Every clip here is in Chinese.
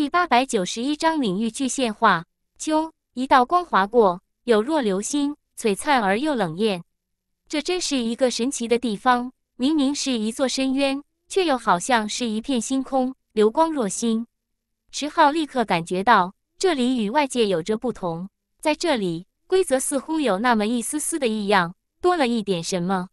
第八百九十一章领域具现化。秋一道光划过，有若流星，璀璨而又冷艳。这真是一个神奇的地方，明明是一座深渊，却又好像是一片星空，流光若星。池浩立刻感觉到这里与外界有着不同，在这里规则似乎有那么一丝丝的异样，多了一点什么。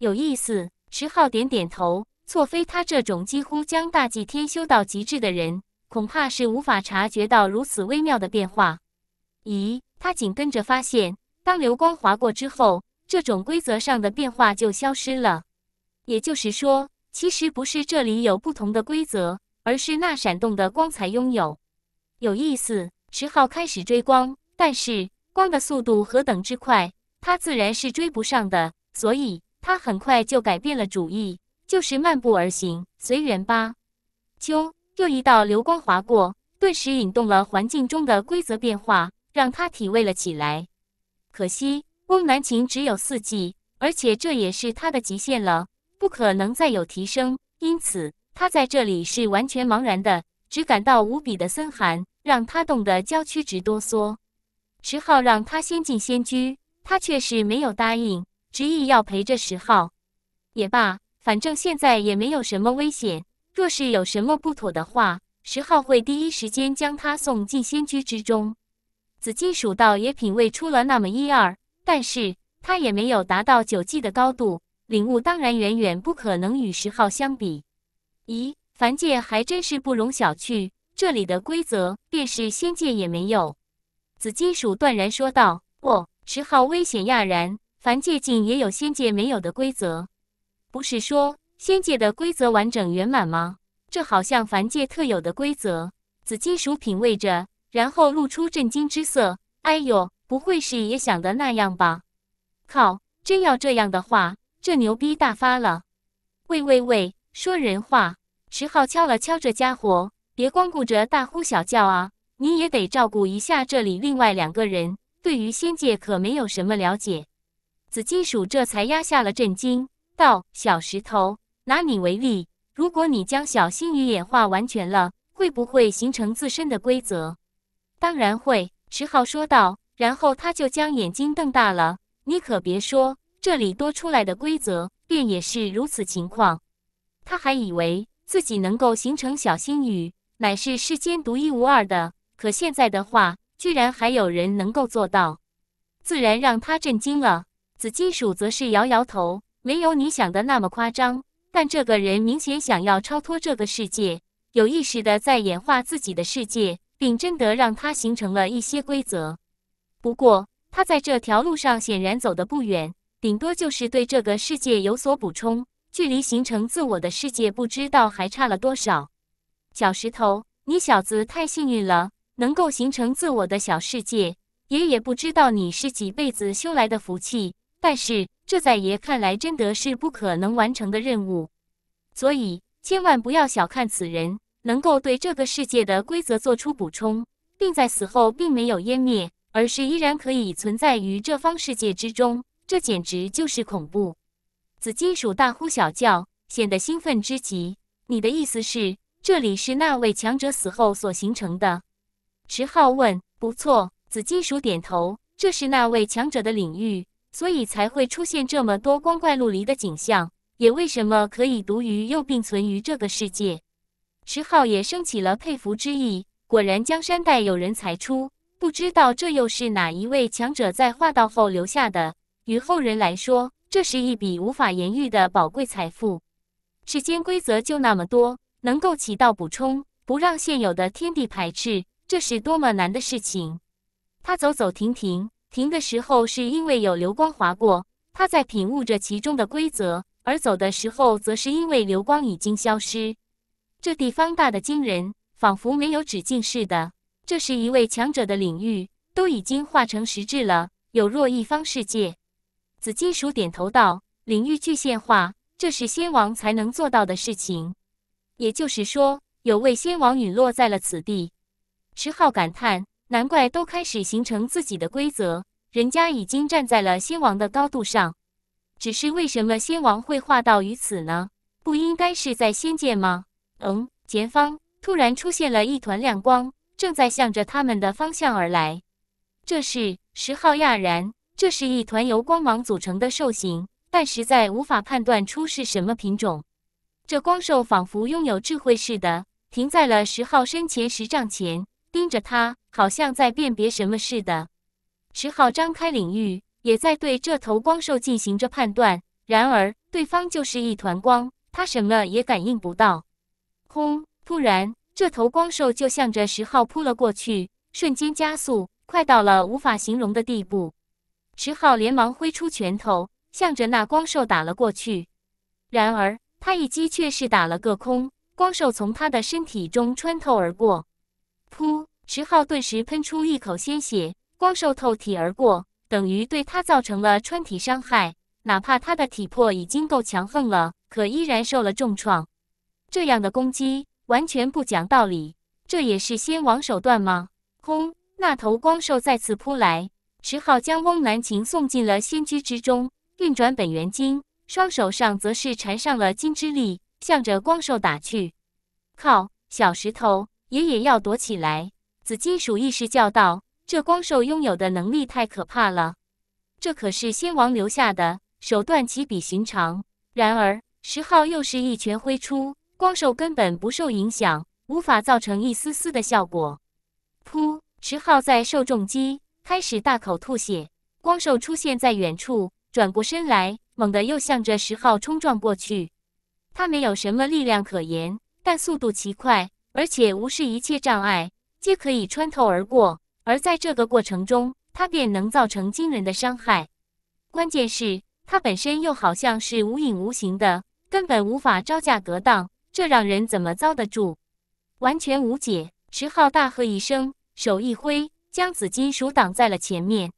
有意思，池浩点点头。错非他这种几乎将大祭天修到极致的人。恐怕是无法察觉到如此微妙的变化。咦，他紧跟着发现，当流光划过之后，这种规则上的变化就消失了。也就是说，其实不是这里有不同的规则，而是那闪动的光才拥有。有意思，十号开始追光，但是光的速度何等之快，他自然是追不上的。所以，他很快就改变了主意，就是漫步而行，随缘吧。咻。又一道流光划过，顿时引动了环境中的规则变化，让他体味了起来。可惜翁南晴只有四季，而且这也是他的极限了，不可能再有提升。因此，他在这里是完全茫然的，只感到无比的森寒，让他冻得娇躯直哆嗦。石浩让他先进仙居，他却是没有答应，执意要陪着石浩。也罢，反正现在也没有什么危险。若是有什么不妥的话，石昊会第一时间将他送进仙居之中。紫金属道也品味出了那么一二，但是他也没有达到九级的高度，领悟当然远远不可能与石昊相比。咦，凡界还真是不容小觑，这里的规则便是仙界也没有。紫金鼠断然说道：“哦。”石浩危险讶然，凡界境也有仙界没有的规则，不是说？仙界的规则完整圆满吗？这好像凡界特有的规则。紫金属品味着，然后露出震惊之色。哎呦，不会是也想的那样吧？靠！真要这样的话，这牛逼大发了！喂喂喂，说人话！池浩敲了敲这家伙，别光顾着大呼小叫啊！你也得照顾一下这里另外两个人，对于仙界可没有什么了解。紫金属这才压下了震惊，道：“小石头。”拿你为例，如果你将小星宇演化完全了，会不会形成自身的规则？当然会，迟浩说道。然后他就将眼睛瞪大了。你可别说，这里多出来的规则便也是如此情况。他还以为自己能够形成小星宇，乃是世间独一无二的，可现在的话，居然还有人能够做到，自然让他震惊了。紫金属则是摇摇头，没有你想的那么夸张。但这个人明显想要超脱这个世界，有意识的在演化自己的世界，并真的让他形成了一些规则。不过，他在这条路上显然走得不远，顶多就是对这个世界有所补充，距离形成自我的世界不知道还差了多少。小石头，你小子太幸运了，能够形成自我的小世界，爷爷不知道你是几辈子修来的福气，但是。这在爷看来真的是不可能完成的任务，所以千万不要小看此人，能够对这个世界的规则做出补充，并在死后并没有湮灭，而是依然可以存在于这方世界之中，这简直就是恐怖！紫金属大呼小叫，显得兴奋之极。你的意思是，这里是那位强者死后所形成的？池浩问。不错，紫金属点头，这是那位强者的领域。所以才会出现这么多光怪陆离的景象，也为什么可以独于又并存于这个世界。石浩也升起了佩服之意，果然江山代有人才出，不知道这又是哪一位强者在化道后留下的。于后人来说，这是一笔无法言喻的宝贵财富。世间规则就那么多，能够起到补充，不让现有的天地排斥，这是多么难的事情。他走走停停。停的时候是因为有流光划过，他在品悟着其中的规则；而走的时候，则是因为流光已经消失。这地方大的惊人，仿佛没有止境似的。这是一位强者的领域，都已经化成实质了，有若一方世界。紫金属点头道：“领域具现化，这是仙王才能做到的事情。也就是说，有位仙王陨落在了此地。”石浩感叹。难怪都开始形成自己的规则，人家已经站在了仙王的高度上。只是为什么仙王会化到于此呢？不应该是在仙界吗？嗯，前方突然出现了一团亮光，正在向着他们的方向而来。这是十号讶然，这是一团由光芒组成的兽形，但实在无法判断出是什么品种。这光兽仿佛拥有智慧似的，停在了十号身前十丈前，盯着他。好像在辨别什么似的，石浩张开领域，也在对这头光兽进行着判断。然而，对方就是一团光，他什么也感应不到。轰！突然，这头光兽就向着石浩扑了过去，瞬间加速，快到了无法形容的地步。石浩连忙挥出拳头，向着那光兽打了过去。然而，他一击却是打了个空，光兽从他的身体中穿透而过。噗！石浩顿时喷出一口鲜血，光兽透体而过，等于对他造成了穿体伤害。哪怕他的体魄已经够强横了，可依然受了重创。这样的攻击完全不讲道理，这也是先王手段吗？轰！那头光兽再次扑来，石浩将翁南晴送进了仙居之中，运转本源经，双手上则是缠上了金之力，向着光兽打去。靠！小石头，爷爷要躲起来。紫金属意识叫道：“这光兽拥有的能力太可怕了，这可是先王留下的手段，奇比寻常。”然而，石昊又是一拳挥出，光兽根本不受影响，无法造成一丝丝的效果。噗！石昊在受重击，开始大口吐血。光兽出现在远处，转过身来，猛地又向着石昊冲撞过去。他没有什么力量可言，但速度奇快，而且无视一切障碍。皆可以穿透而过，而在这个过程中，它便能造成惊人的伤害。关键是它本身又好像是无影无形的，根本无法招架格挡，这让人怎么遭得住？完全无解！石浩大喝一声，手一挥，将紫金属挡在了前面。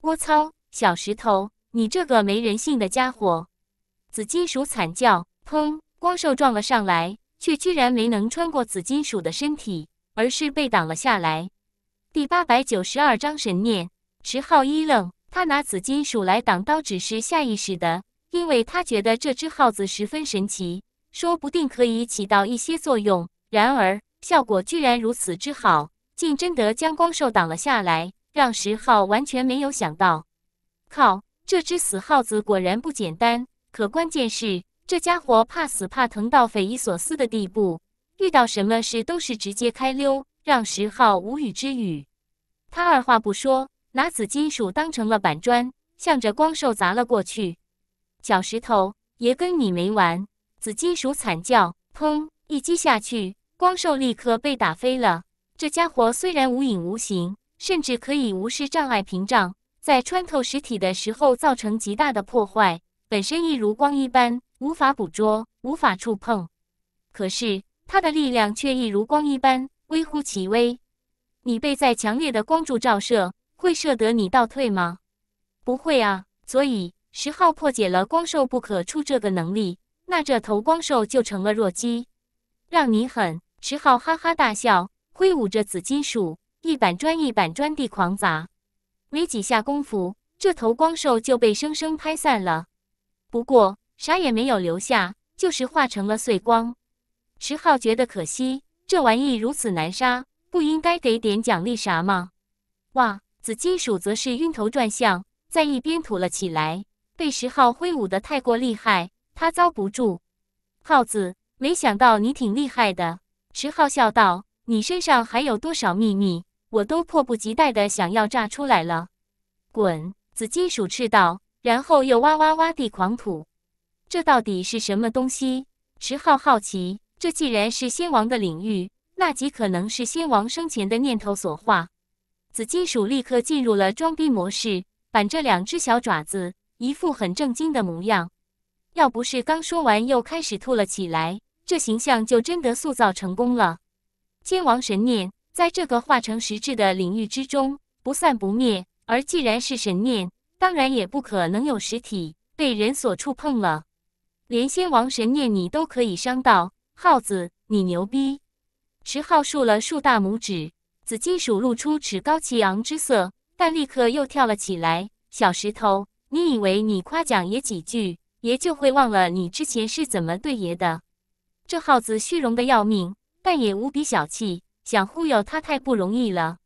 我操，小石头，你这个没人性的家伙！紫金属惨叫，砰，光兽撞了上来，却居然没能穿过紫金属的身体。而是被挡了下来。第八百九十二章神念。石昊一愣，他拿紫金属来挡刀，只是下意识的，因为他觉得这只耗子十分神奇，说不定可以起到一些作用。然而效果居然如此之好，竟真的将光兽挡了下来，让石昊完全没有想到。靠！这只死耗子果然不简单。可关键是，这家伙怕死怕疼到匪夷所思的地步。遇到什么事都是直接开溜，让石昊无语之语。他二话不说，拿紫金属当成了板砖，向着光兽砸了过去。小石头，爷跟你没完！紫金属惨叫，砰！一击下去，光兽立刻被打飞了。这家伙虽然无影无形，甚至可以无视障碍屏障，在穿透实体的时候造成极大的破坏。本身亦如光一般，无法捕捉，无法触碰。可是。它的力量却一如光一般微乎其微。你被再强烈的光柱照射，会射得你倒退吗？不会啊。所以十号破解了光兽不可触这个能力，那这头光兽就成了弱鸡。让你狠！十号哈哈大笑，挥舞着紫金属，一板砖一板砖地狂砸。没几下功夫，这头光兽就被生生拍散了。不过啥也没有留下，就是化成了碎光。石浩觉得可惜，这玩意如此难杀，不应该给点奖励啥吗？哇！紫金属则是晕头转向，在一边吐了起来。被石浩挥舞的太过厉害，他遭不住。耗子，没想到你挺厉害的，石浩笑道。你身上还有多少秘密，我都迫不及待的想要炸出来了。滚！紫金属斥道，然后又哇哇哇地狂吐。这到底是什么东西？石浩好奇。这既然是先王的领域，那极可能是先王生前的念头所化。紫金属立刻进入了装逼模式，板着两只小爪子，一副很正经的模样。要不是刚说完又开始吐了起来，这形象就真的塑造成功了。先王神念在这个化成实质的领域之中不散不灭，而既然是神念，当然也不可能有实体被人所触碰了。连先王神念你都可以伤到。耗子，你牛逼！池浩竖了竖大拇指，紫金鼠露出趾高气昂之色，但立刻又跳了起来。小石头，你以为你夸奖爷几句，爷就会忘了你之前是怎么对爷的？这耗子虚荣的要命，但也无比小气，想忽悠他太不容易了。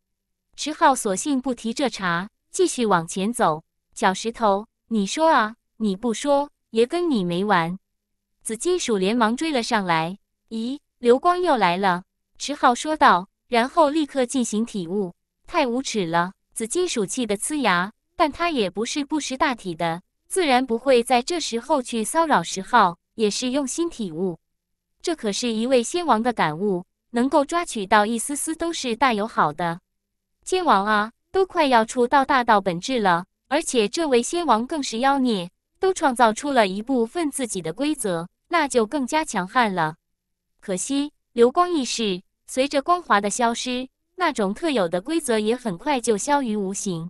池浩索性不提这茬，继续往前走。小石头，你说啊，你不说，爷跟你没完！紫金鼠连忙追了上来。咦，流光又来了，池浩说道，然后立刻进行体悟。太无耻了！紫金属气的呲牙，但他也不是不识大体的，自然不会在这时候去骚扰迟浩，也是用心体悟。这可是一位仙王的感悟，能够抓取到一丝丝都是大有好的。仙王啊，都快要触到大道本质了，而且这位仙王更是妖孽，都创造出了一部分自己的规则，那就更加强悍了。可惜，流光易逝，随着光华的消失，那种特有的规则也很快就消于无形。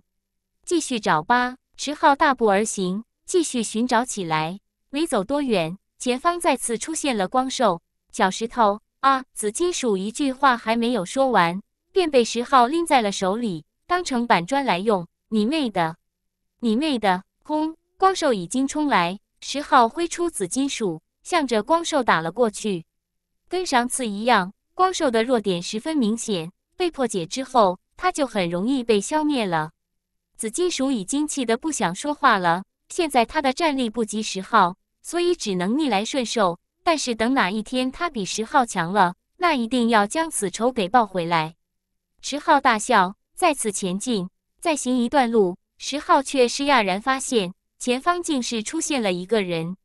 继续找吧，石浩大步而行，继续寻找起来。没走多远，前方再次出现了光兽。小石头啊，紫金属一句话还没有说完，便被石浩拎在了手里，当成板砖来用。你妹的！你妹的！轰！光兽已经冲来，石浩挥出紫金属，向着光兽打了过去。跟上次一样，光兽的弱点十分明显，被破解之后，它就很容易被消灭了。紫金属已经气得不想说话了。现在他的战力不及十号，所以只能逆来顺受。但是等哪一天他比十号强了，那一定要将此仇给报回来。十号大笑，再次前进，再行一段路，十号却是讶然发现，前方竟是出现了一个人。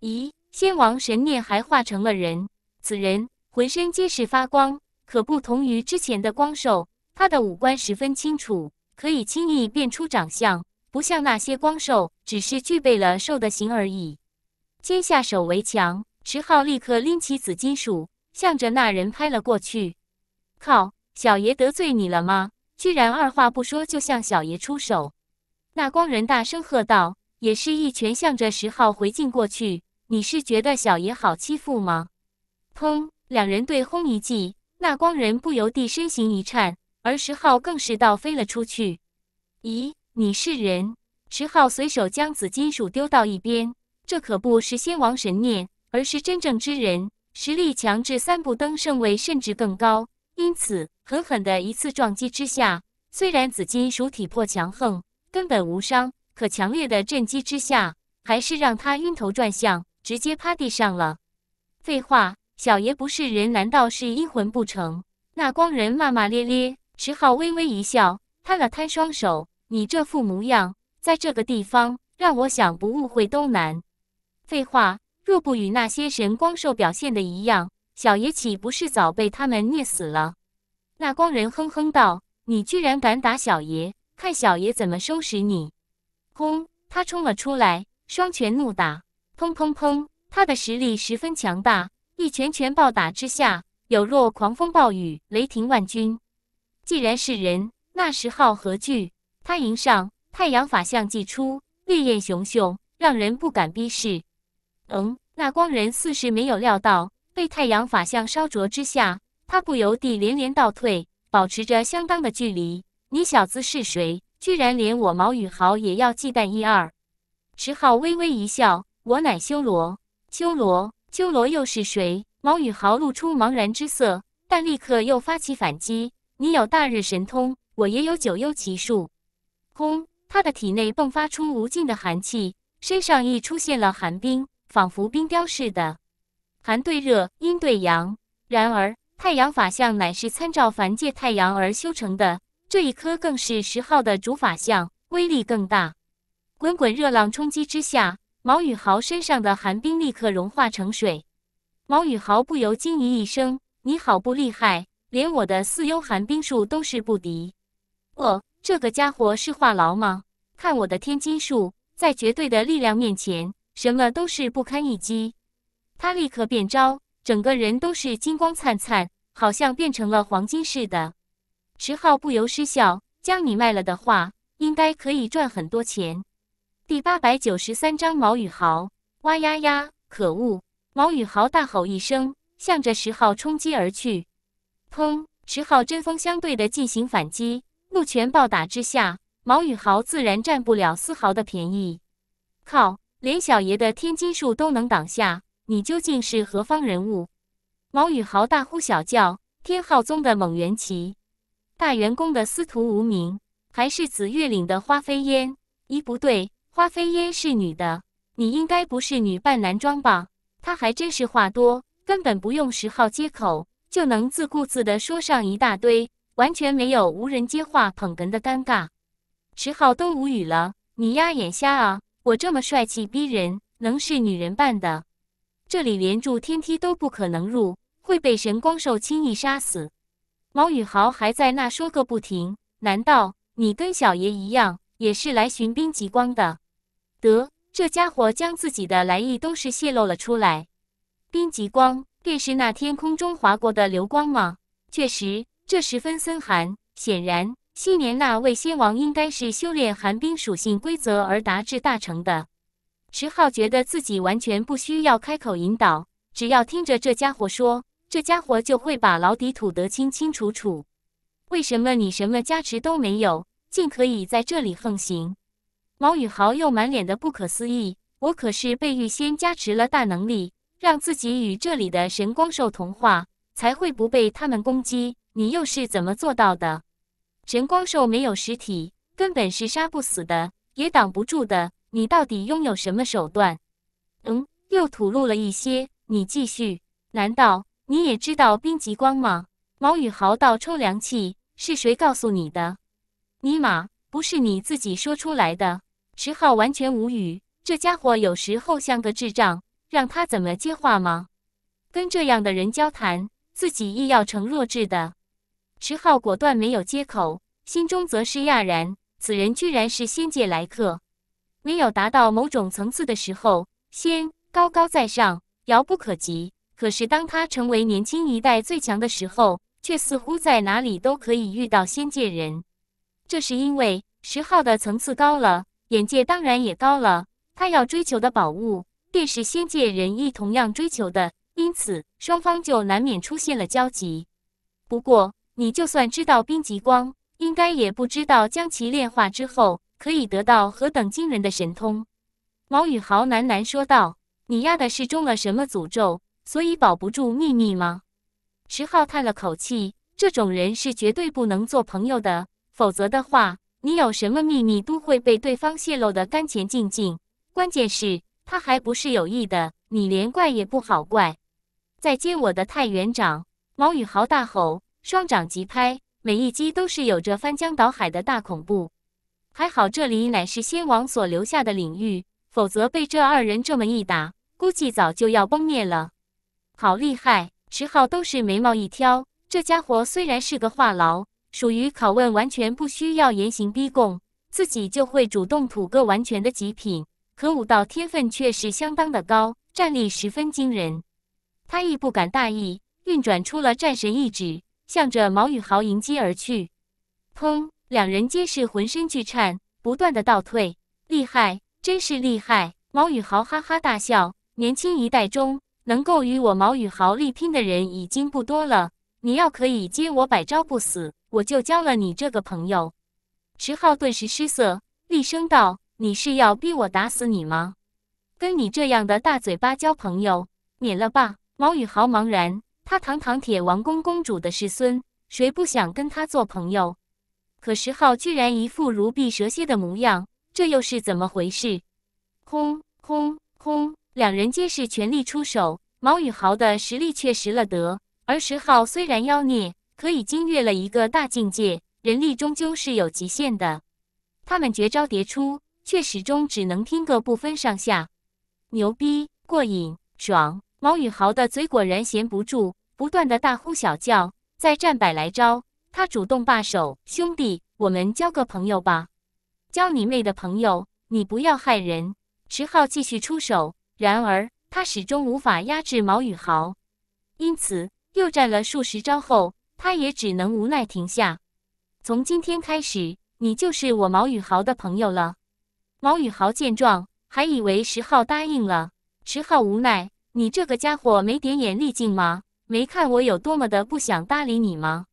咦，先王神念还化成了人？此人浑身皆是发光，可不同于之前的光兽，他的五官十分清楚，可以轻易辨出长相，不像那些光兽，只是具备了兽的形而已。先下手为强，池浩立刻拎起紫金鼠，向着那人拍了过去。靠，小爷得罪你了吗？居然二话不说就向小爷出手！那光人大声喝道，也是一拳向着石浩回敬过去。你是觉得小爷好欺负吗？砰！两人对轰一记，那光人不由地身形一颤，而石昊更是倒飞了出去。咦？你是人？石昊随手将紫金鼠丢到一边，这可不是仙王神念，而是真正之人，实力强至三不登圣位，甚至更高。因此，狠狠的一次撞击之下，虽然紫金鼠体魄强横，根本无伤，可强烈的震击之下，还是让他晕头转向，直接趴地上了。废话。小爷不是人，难道是阴魂不成？那光人骂骂咧咧。池浩微微一笑，摊了摊双手：“你这副模样，在这个地方，让我想不误会都难。废话，若不与那些神光兽表现的一样，小爷岂不是早被他们虐死了？”那光人哼哼道：“你居然敢打小爷，看小爷怎么收拾你！”轰，他冲了出来，双拳怒打，砰砰砰！他的实力十分强大。一拳拳暴打之下，有若狂风暴雨，雷霆万钧。既然是人，那石浩何惧？他迎上太阳法相，祭出烈焰熊熊，让人不敢逼视。嗯，那光人似是没有料到，被太阳法相烧灼之下，他不由地连连倒退，保持着相当的距离。你小子是谁？居然连我毛宇豪也要忌惮一二？池浩微微一笑：“我乃修罗，修罗。”鸠罗又是谁？毛宇豪露出茫然之色，但立刻又发起反击。你有大日神通，我也有九幽奇术。轰！他的体内迸发出无尽的寒气，身上亦出现了寒冰，仿佛冰雕似的。寒对热，阴对阳。然而，太阳法相乃是参照凡界太阳而修成的，这一颗更是十号的主法相，威力更大。滚滚热浪冲击之下。毛宇豪身上的寒冰立刻融化成水，毛宇豪不由惊疑一声：“你好不厉害，连我的四幽寒冰术都是不敌。”哦，这个家伙是话痨吗？看我的天金术，在绝对的力量面前，什么都是不堪一击。他立刻变招，整个人都是金光灿灿，好像变成了黄金似的。池浩不由失笑：“将你卖了的话，应该可以赚很多钱。”第八百九十三章毛宇豪。哇呀呀！可恶！毛宇豪大吼一声，向着石号冲击而去。砰！石号针锋相对的进行反击，怒拳暴打之下，毛宇豪自然占不了丝毫的便宜。靠！连小爷的天金术都能挡下，你究竟是何方人物？毛宇豪大呼小叫：“天昊宗的蒙元奇，大元宫的司徒无名，还是紫月岭的花飞烟？”咦，不对。花飞烟是女的，你应该不是女扮男装吧？她还真是话多，根本不用十号接口就能自顾自的说上一大堆，完全没有无人接话捧哏的尴尬。十号都无语了，你丫眼瞎啊？我这么帅气逼人，能是女人扮的？这里连住天梯都不可能入，会被神光兽轻易杀死。毛宇豪还在那说个不停，难道你跟小爷一样，也是来寻冰极光的？得，这家伙将自己的来意都是泄露了出来。冰极光，便是那天空中划过的流光吗？确实，这十分森寒。显然，昔年那位仙王应该是修炼寒冰属性规则而达至大成的。池浩觉得自己完全不需要开口引导，只要听着这家伙说，这家伙就会把牢底吐得清清楚楚。为什么你什么加持都没有，竟可以在这里横行？毛宇豪又满脸的不可思议。我可是被预先加持了大能力，让自己与这里的神光兽同化，才会不被他们攻击。你又是怎么做到的？神光兽没有实体，根本是杀不死的，也挡不住的。你到底拥有什么手段？嗯，又吐露了一些。你继续。难道你也知道冰极光吗？毛宇豪倒抽凉气。是谁告诉你的？尼玛，不是你自己说出来的。石浩完全无语，这家伙有时候像个智障，让他怎么接话吗？跟这样的人交谈，自己亦要成弱智的。石浩果断没有接口，心中则是讶然：此人居然是仙界来客。没有达到某种层次的时候，仙高高在上，遥不可及。可是当他成为年轻一代最强的时候，却似乎在哪里都可以遇到仙界人。这是因为石浩的层次高了。眼界当然也高了，他要追求的宝物便是仙界人亦同样追求的，因此双方就难免出现了交集。不过，你就算知道冰极光，应该也不知道将其炼化之后可以得到何等惊人的神通。毛宇豪喃喃说道：“你丫的是中了什么诅咒，所以保不住秘密吗？”石浩叹了口气：“这种人是绝对不能做朋友的，否则的话。”你有什么秘密都会被对方泄露的，干干静静。关键是他还不是有意的，你连怪也不好怪。再接我的太原掌！毛宇豪大吼，双掌急拍，每一击都是有着翻江倒海的大恐怖。还好这里乃是先王所留下的领域，否则被这二人这么一打，估计早就要崩灭了。好厉害！池浩都是眉毛一挑，这家伙虽然是个话痨。属于拷问，完全不需要严刑逼供，自己就会主动吐个完全的极品。可武道天分却是相当的高，战力十分惊人。他亦不敢大意，运转出了战神一指，向着毛宇豪迎击而去。砰！两人皆是浑身俱颤，不断的倒退。厉害，真是厉害！毛宇豪哈哈大笑，年轻一代中，能够与我毛宇豪力拼的人已经不多了。你要可以接我百招不死，我就交了你这个朋友。石浩顿时失色，厉声道：“你是要逼我打死你吗？跟你这样的大嘴巴交朋友，免了吧！”毛宇豪茫然，他堂堂铁王宫公主的师孙，谁不想跟他做朋友？可石浩居然一副如避蛇蝎的模样，这又是怎么回事？轰轰轰！两人皆是全力出手，毛宇豪的实力却实了得，而石昊虽然妖孽，可以经越了一个大境界，人力终究是有极限的。他们绝招迭出，却始终只能拼个不分上下。牛逼，过瘾，爽！毛宇豪的嘴果然闲不住，不断的大呼小叫。再战百来招，他主动罢手。兄弟，我们交个朋友吧。交你妹的朋友！你不要害人！石昊继续出手，然而他始终无法压制毛宇豪，因此。又战了数十招后，他也只能无奈停下。从今天开始，你就是我毛宇豪的朋友了。毛宇豪见状，还以为石浩答应了。石浩无奈：“你这个家伙没点眼力劲吗？没看我有多么的不想搭理你吗？”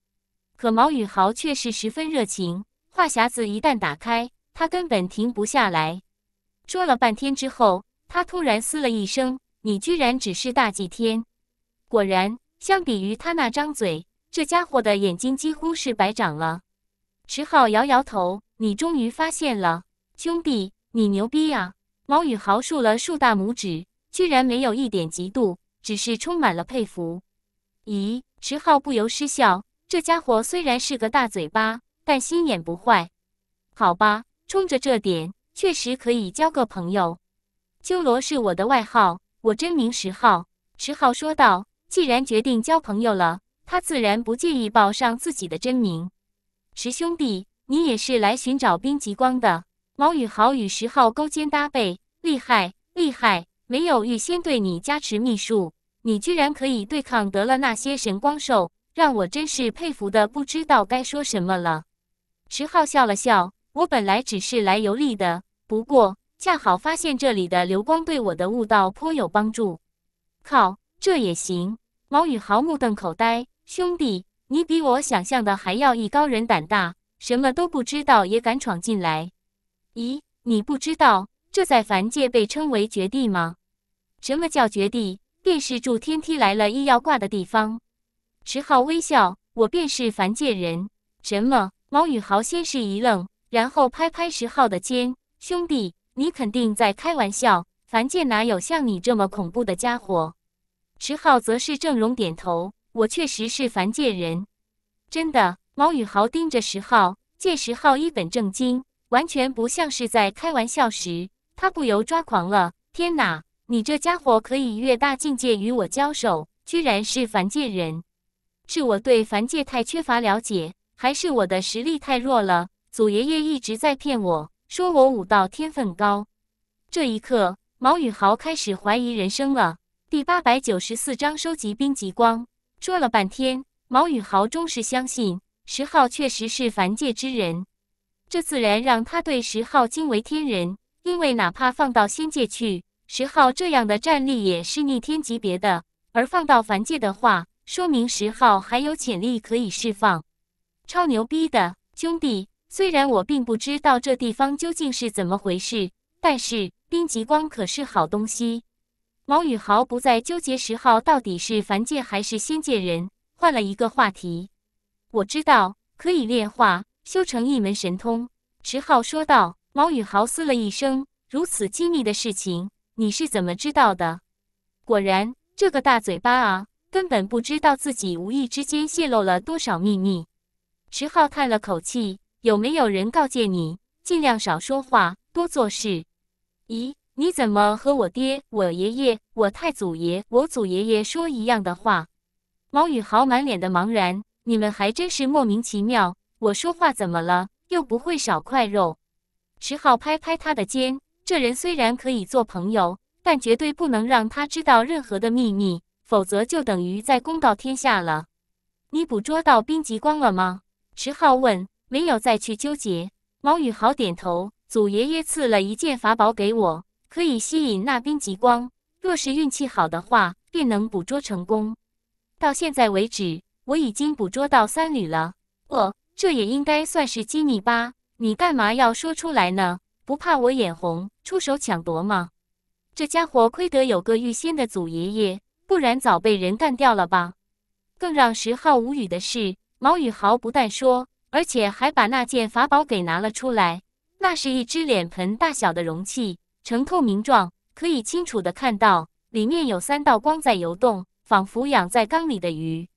可毛宇豪却是十分热情，话匣子一旦打开，他根本停不下来。说了半天之后，他突然嘶了一声：“你居然只是大祭天！”果然。相比于他那张嘴，这家伙的眼睛几乎是白长了。池浩摇摇头：“你终于发现了，兄弟，你牛逼啊！”毛宇豪竖了竖大拇指，居然没有一点嫉妒，只是充满了佩服。咦？池浩不由失笑：这家伙虽然是个大嘴巴，但心眼不坏。好吧，冲着这点，确实可以交个朋友。秋罗是我的外号，我真名石浩。石浩说道。既然决定交朋友了，他自然不介意报上自己的真名。石兄弟，你也是来寻找冰极光的？毛宇豪与石浩勾肩搭背，厉害厉害！没有预先对你加持秘术，你居然可以对抗得了那些神光兽，让我真是佩服的不知道该说什么了。石浩笑了笑：“我本来只是来游历的，不过恰好发现这里的流光对我的悟道颇有帮助。靠，这也行。”毛宇豪目瞪口呆：“兄弟，你比我想象的还要艺高人胆大，什么都不知道也敢闯进来。咦，你不知道这在凡界被称为绝地吗？什么叫绝地？便是助天梯来了一要挂的地方。”池浩微笑：“我便是凡界人。”什么？毛宇豪先是一愣，然后拍拍石浩的肩：“兄弟，你肯定在开玩笑。凡界哪有像你这么恐怖的家伙？”石浩则是正容点头，我确实是凡界人，真的。毛宇豪盯着石浩，见石浩一本正经，完全不像是在开玩笑时，他不由抓狂了。天哪，你这家伙可以越大境界与我交手，居然是凡界人！是我对凡界太缺乏了解，还是我的实力太弱了？祖爷爷一直在骗我说我武道天分高。这一刻，毛宇豪开始怀疑人生了。第八百九十四章收集冰极光。说了半天，毛宇豪终是相信石号确实是凡界之人，这自然让他对石号惊为天人。因为哪怕放到仙界去，石号这样的战力也是逆天级别的；而放到凡界的话，说明石号还有潜力可以释放，超牛逼的兄弟！虽然我并不知道这地方究竟是怎么回事，但是冰极光可是好东西。毛宇豪不再纠结石昊到底是凡界还是仙界人，换了一个话题。我知道可以炼化，修成一门神通。石昊说道。毛宇豪嘶了一声：“如此机密的事情，你是怎么知道的？”果然，这个大嘴巴啊，根本不知道自己无意之间泄露了多少秘密。石昊叹了口气：“有没有人告诫你，尽量少说话，多做事？”咦？你怎么和我爹、我爷爷、我太祖爷、我祖爷爷说一样的话？毛宇豪满脸的茫然。你们还真是莫名其妙。我说话怎么了？又不会少块肉。迟浩拍拍他的肩。这人虽然可以做朋友，但绝对不能让他知道任何的秘密，否则就等于在公道天下了。你捕捉到冰极光了吗？池浩问。没有，再去纠结。毛宇豪点头。祖爷爷赐了一件法宝给我。可以吸引那冰极光，若是运气好的话，便能捕捉成功。到现在为止，我已经捕捉到三缕了。哦，这也应该算是机密吧？你干嘛要说出来呢？不怕我眼红，出手抢夺吗？这家伙亏得有个预先的祖爷爷，不然早被人干掉了吧？更让石浩无语的是，毛宇豪不但说，而且还把那件法宝给拿了出来。那是一只脸盆大小的容器。呈透明状，可以清楚地看到里面有三道光在游动，仿佛养在缸里的鱼。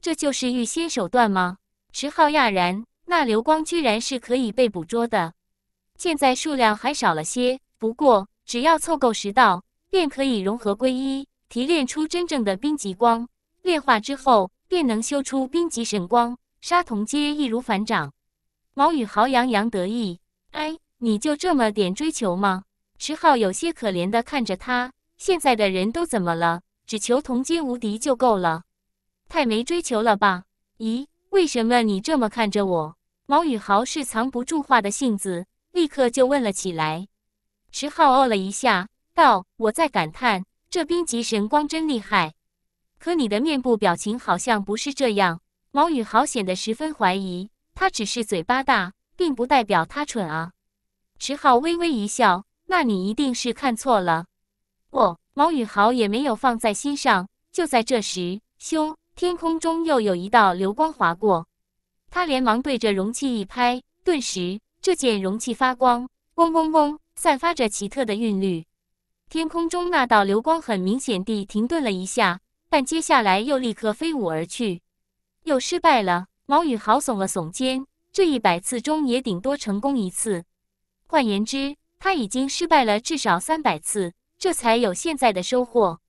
这就是预先手段吗？石浩讶然，那流光居然是可以被捕捉的。现在数量还少了些，不过只要凑够十道，便可以融合归一，提炼出真正的冰极光。炼化之后，便能修出冰极神光，沙桐阶易如反掌。毛宇豪洋洋得意。哎，你就这么点追求吗？池浩有些可怜地看着他，现在的人都怎么了？只求同阶无敌就够了，太没追求了吧？咦，为什么你这么看着我？毛宇豪是藏不住话的性子，立刻就问了起来。池浩哦了一下，道：“我在感叹这冰极神光真厉害，可你的面部表情好像不是这样。”毛宇豪显得十分怀疑，他只是嘴巴大，并不代表他蠢啊。池浩微微一笑。那你一定是看错了。不，毛宇豪也没有放在心上。就在这时，咻！天空中又有一道流光划过，他连忙对着容器一拍，顿时这件容器发光，嗡嗡嗡，散发着奇特的韵律。天空中那道流光很明显地停顿了一下，但接下来又立刻飞舞而去，又失败了。毛宇豪耸了耸肩，这一百次中也顶多成功一次。换言之，他已经失败了至少三百次，这才有现在的收获。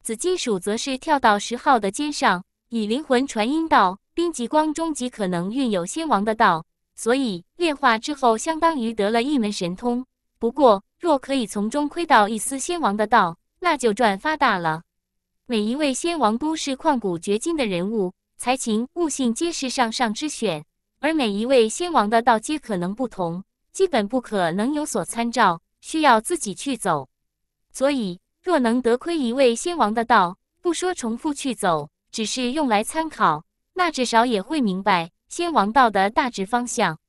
紫金属则是跳到十号的肩上，以灵魂传音道：“冰极光终极可能蕴有仙王的道，所以炼化之后相当于得了一门神通。不过，若可以从中窥到一丝仙王的道，那就赚发大了。每一位仙王都是旷古绝今的人物，才情悟性皆是上上之选，而每一位仙王的道皆可能不同。”基本不可能有所参照，需要自己去走。所以，若能得窥一位先王的道，不说重复去走，只是用来参考，那至少也会明白先王道的大致方向。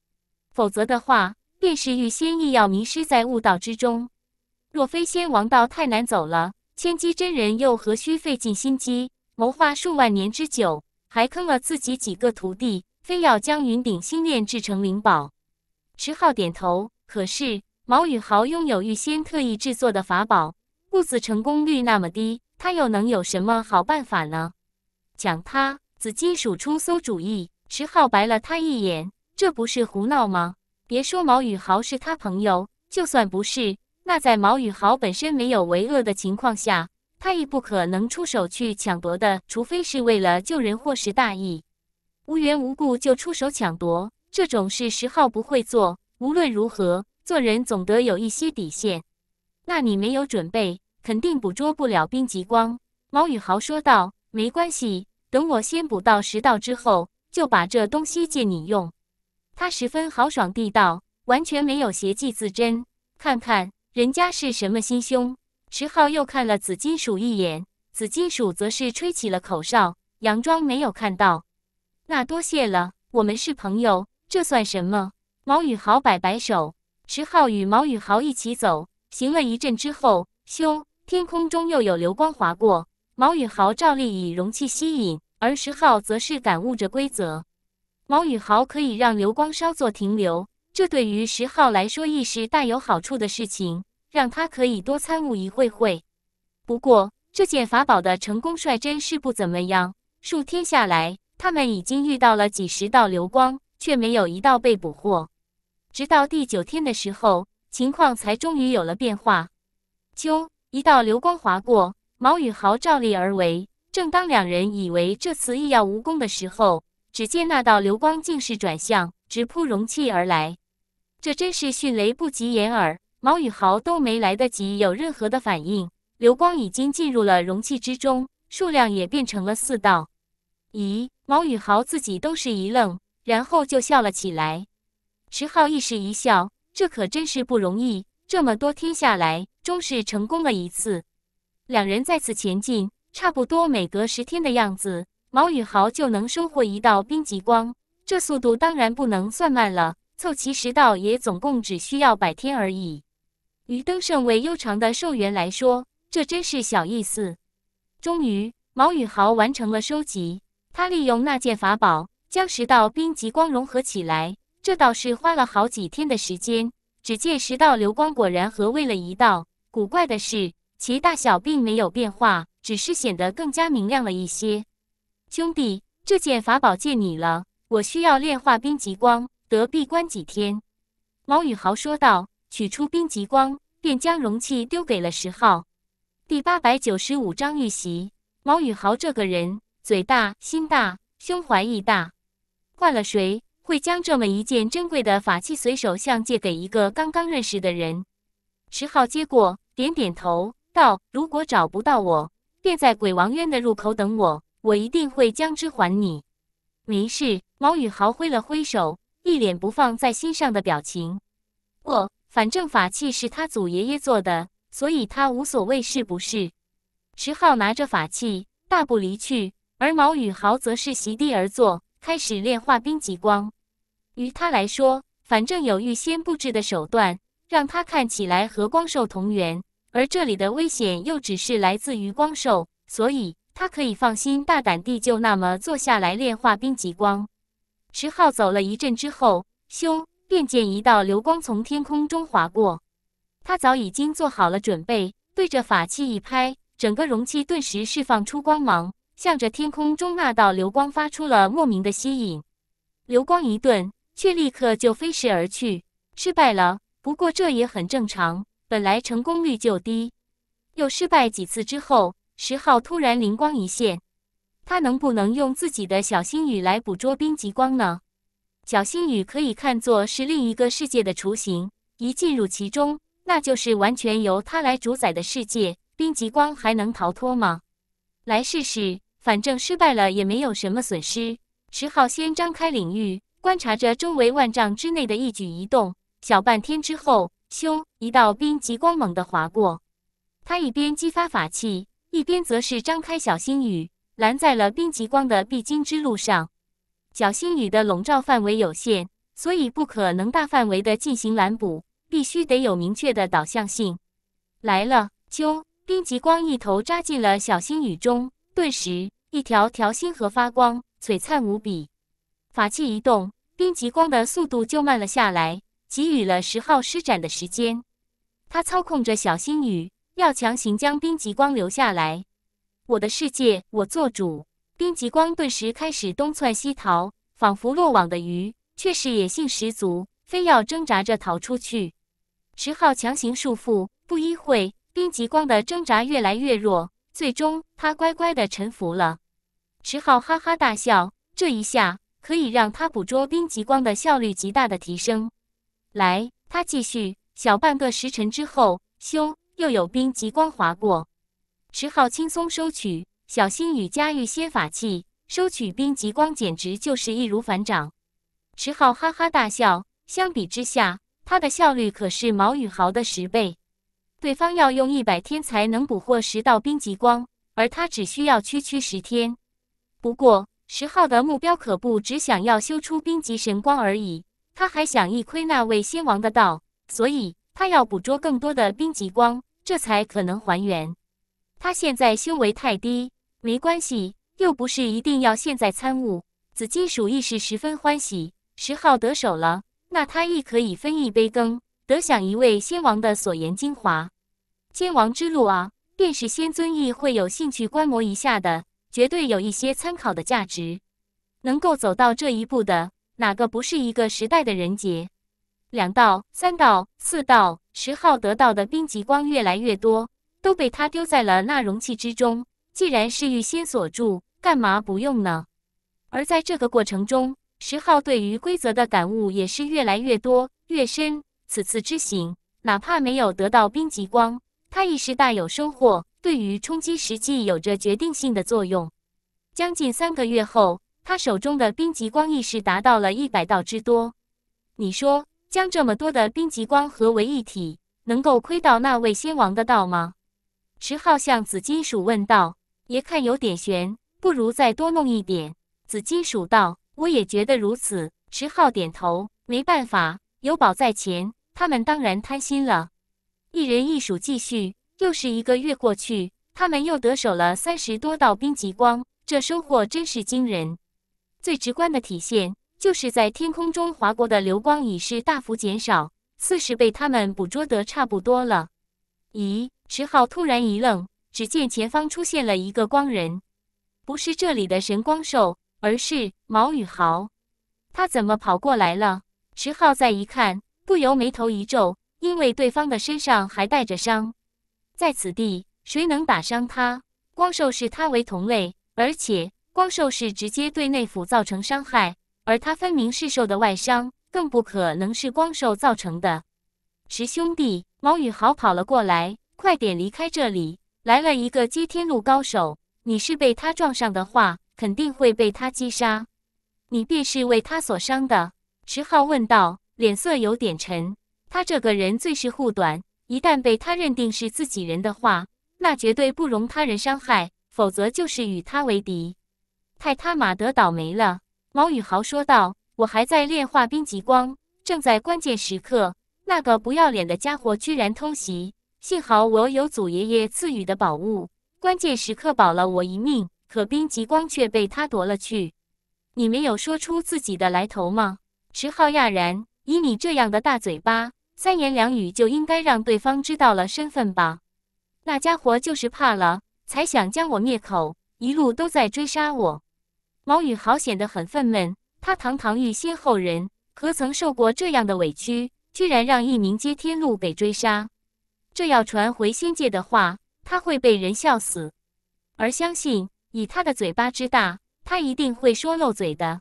否则的话，便是预仙亦要迷失在悟道之中。若非先王道太难走了，千机真人又何须费尽心机谋划数万年之久，还坑了自己几个徒弟，非要将云顶星炼制成灵宝？石浩点头，可是毛宇豪拥有预先特意制作的法宝，故此成功率那么低，他又能有什么好办法呢？抢他？紫金属出馊主意？石浩白了他一眼，这不是胡闹吗？别说毛宇豪是他朋友，就算不是，那在毛宇豪本身没有为恶的情况下，他亦不可能出手去抢夺的，除非是为了救人或是大义，无缘无故就出手抢夺。这种事石号不会做，无论如何做人总得有一些底线。那你没有准备，肯定捕捉不了冰极光。毛宇豪说道：“没关系，等我先捕到十道之后，就把这东西借你用。”他十分豪爽地道，完全没有邪气自珍。看看人家是什么心胸。石号又看了紫金鼠一眼，紫金鼠则是吹起了口哨，佯装没有看到。那多谢了，我们是朋友。这算什么？毛宇豪摆摆手，石浩与毛宇豪一起走。行了一阵之后，兄，天空中又有流光划过。毛宇豪照例以容器吸引，而石浩则是感悟着规则。毛宇豪可以让流光稍作停留，这对于石浩来说，亦是大有好处的事情，让他可以多参悟一会会。不过，这件法宝的成功率真是不怎么样。数天下来，他们已经遇到了几十道流光。却没有一道被捕获，直到第九天的时候，情况才终于有了变化。啾，一道流光划过，毛宇豪照例而为。正当两人以为这次意要无功的时候，只见那道流光竟是转向，直扑容器而来。这真是迅雷不及掩耳，毛宇豪都没来得及有任何的反应，流光已经进入了容器之中，数量也变成了四道。咦？毛宇豪自己都是一愣。然后就笑了起来，石浩一时一笑，这可真是不容易，这么多天下来，终是成功了一次。两人再次前进，差不多每隔十天的样子，毛宇豪就能收获一道冰极光，这速度当然不能算慢了，凑齐十道也总共只需要百天而已。于登胜为悠长的寿元来说，这真是小意思。终于，毛宇豪完成了收集，他利用那件法宝。将十道冰极光融合起来，这倒是花了好几天的时间。只见十道流光果然合为了一道。古怪的是，其大小并没有变化，只是显得更加明亮了一些。兄弟，这件法宝借你了，我需要炼化冰极光，得闭关几天。”毛宇豪说道，取出冰极光，便将容器丢给了石号。第八百九十五章遇袭。毛宇豪这个人嘴大、心大、胸怀亦大。换了谁会将这么一件珍贵的法器随手相借给一个刚刚认识的人？石浩接过，点点头道：“如果找不到我，便在鬼王渊的入口等我，我一定会将之还你。”没事，毛宇豪挥了挥手，一脸不放在心上的表情。我反正法器是他祖爷爷做的，所以他无所谓是不是。石浩拿着法器大步离去，而毛宇豪则是席地而坐。开始炼化冰极光，于他来说，反正有预先布置的手段，让他看起来和光兽同源，而这里的危险又只是来自于光兽，所以他可以放心大胆地就那么坐下来炼化冰极光。石浩走了一阵之后，咻，便见一道流光从天空中划过，他早已经做好了准备，对着法器一拍，整个容器顿时释放出光芒。向着天空中那道流光发出了莫名的吸引，流光一顿，却立刻就飞逝而去，失败了。不过这也很正常，本来成功率就低，又失败几次之后，十号突然灵光一现，他能不能用自己的小星雨来捕捉冰极光呢？小星雨可以看作是另一个世界的雏形，一进入其中，那就是完全由他来主宰的世界，冰极光还能逃脱吗？来试试。反正失败了也没有什么损失。迟浩先张开领域，观察着周围万丈之内的一举一动。小半天之后，咻，一道冰极光猛地划过。他一边激发法器，一边则是张开小星雨，拦在了冰极光的必经之路上。小星雨的笼罩范围有限，所以不可能大范围的进行拦捕，必须得有明确的导向性。来了，啾，冰极光一头扎进了小星雨中，顿时。一条条星河发光，璀璨无比。法器一动，冰极光的速度就慢了下来，给予了十号施展的时间。他操控着小星雨，要强行将冰极光留下来。我的世界我做主，冰极光顿时开始东窜西逃，仿佛落网的鱼，却是野性十足，非要挣扎着逃出去。十号强行束缚，不一会，冰极光的挣扎越来越弱，最终他乖乖的臣服了。池浩哈哈大笑，这一下可以让他捕捉冰极光的效率极大的提升。来，他继续。小半个时辰之后，咻，又有冰极光划过。池浩轻松收取，小心与嘉玉仙法器收取冰极光简直就是易如反掌。池浩哈哈大笑，相比之下，他的效率可是毛宇豪的十倍。对方要用一百天才能捕获十道冰极光，而他只需要区区十天。不过，石号的目标可不只想要修出冰极神光而已，他还想一窥那位仙王的道，所以他要捕捉更多的冰极光，这才可能还原。他现在修为太低，没关系，又不是一定要现在参悟。紫金鼠亦是十分欢喜，石号得手了，那他亦可以分一杯羹，得享一位仙王的所言精华。仙王之路啊，便是仙尊亦会有兴趣观摩一下的。绝对有一些参考的价值，能够走到这一步的，哪个不是一个时代的人杰？两道、三道、四道、十号得到的冰极光越来越多，都被他丢在了那容器之中。既然是预先锁住，干嘛不用呢？而在这个过程中，十号对于规则的感悟也是越来越多、越深。此次之行，哪怕没有得到冰极光，他亦是大有收获。对于冲击实际有着决定性的作用。将近三个月后，他手中的冰极光意识达到了一百道之多。你说，将这么多的冰极光合为一体，能够窥到那位仙王的道吗？池浩向紫金属问道：“爷看有点悬，不如再多弄一点。”紫金属道：“我也觉得如此。”池浩点头。没办法，有宝在前，他们当然贪心了。一人一鼠继续。又是一个月过去，他们又得手了三十多道冰极光，这收获真是惊人。最直观的体现，就是在天空中划过的流光已是大幅减少，四十被他们捕捉得差不多了。咦？池浩突然一愣，只见前方出现了一个光人，不是这里的神光兽，而是毛宇豪。他怎么跑过来了？池浩再一看，不由眉头一皱，因为对方的身上还带着伤。在此地，谁能打伤他？光兽视他为同类，而且光兽是直接对内府造成伤害，而他分明是受的外伤，更不可能是光兽造成的。十兄弟，毛宇豪跑了过来，快点离开这里！来了一个接天路高手，你是被他撞上的话，肯定会被他击杀。你便是为他所伤的。石浩问道，脸色有点沉。他这个人最是护短。一旦被他认定是自己人的话，那绝对不容他人伤害，否则就是与他为敌。泰塔马德倒霉了，毛宇豪说道：“我还在炼化冰极光，正在关键时刻，那个不要脸的家伙居然偷袭。幸好我有祖爷爷赐予的宝物，关键时刻保了我一命。可冰极光却被他夺了去。你没有说出自己的来头吗？”池浩讶然：“以你这样的大嘴巴。”三言两语就应该让对方知道了身份吧，那家伙就是怕了，才想将我灭口。一路都在追杀我，毛宇豪显得很愤懑。他堂堂玉仙后人，何曾受过这样的委屈？居然让一名接天路被追杀，这要传回仙界的话，他会被人笑死。而相信以他的嘴巴之大，他一定会说漏嘴的。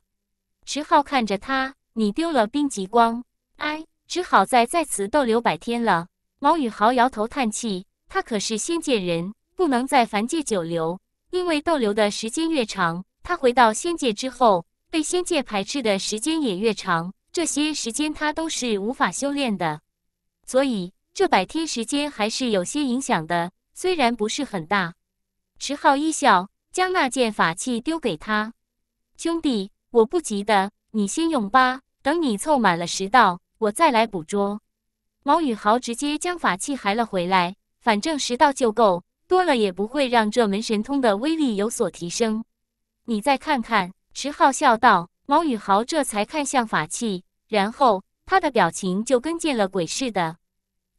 池浩看着他，你丢了冰极光，哎。只好再在此逗留百天了。毛宇豪摇头叹气，他可是仙界人，不能在凡界久留，因为逗留的时间越长，他回到仙界之后被仙界排斥的时间也越长，这些时间他都是无法修炼的。所以这百天时间还是有些影响的，虽然不是很大。池浩一笑，将那件法器丢给他：“兄弟，我不急的，你先用吧，等你凑满了十道。”我再来捕捉。毛宇豪直接将法器还了回来，反正十道就够，多了也不会让这门神通的威力有所提升。你再看看，迟浩笑道。毛宇豪这才看向法器，然后他的表情就跟见了鬼似的：“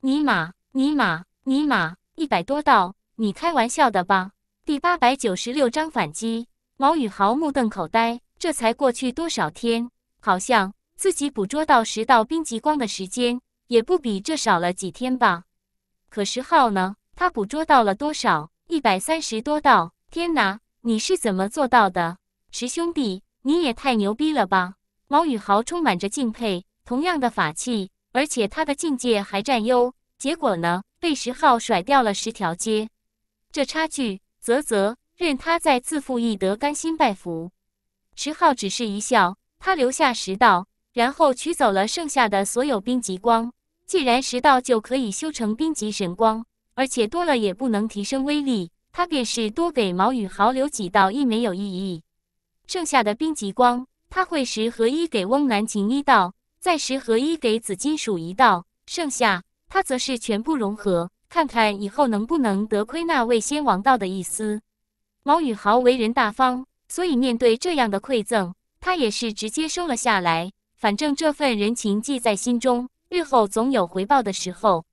尼玛，尼玛，尼玛！一百多道，你开玩笑的吧？”第八百九十六章反击。毛宇豪目瞪口呆，这才过去多少天？好像……自己捕捉到十道冰极光的时间，也不比这少了几天吧？可十号呢？他捕捉到了多少？一百三十多道！天哪，你是怎么做到的，十兄弟？你也太牛逼了吧！毛宇豪充满着敬佩。同样的法器，而且他的境界还占优，结果呢？被十号甩掉了十条街，这差距，啧啧！任他再自负亦得，甘心拜服。十号只是一笑，他留下十道。然后取走了剩下的所有冰极光，既然十道就可以修成冰极神光，而且多了也不能提升威力，他便是多给毛宇豪留几道亦没有意义。剩下的冰极光，他会十合一给翁南晴一道，再十合一给紫金鼠一道，剩下他则是全部融合，看看以后能不能得亏那位先王道的意思。毛宇豪为人大方，所以面对这样的馈赠，他也是直接收了下来。反正这份人情记在心中，日后总有回报的时候。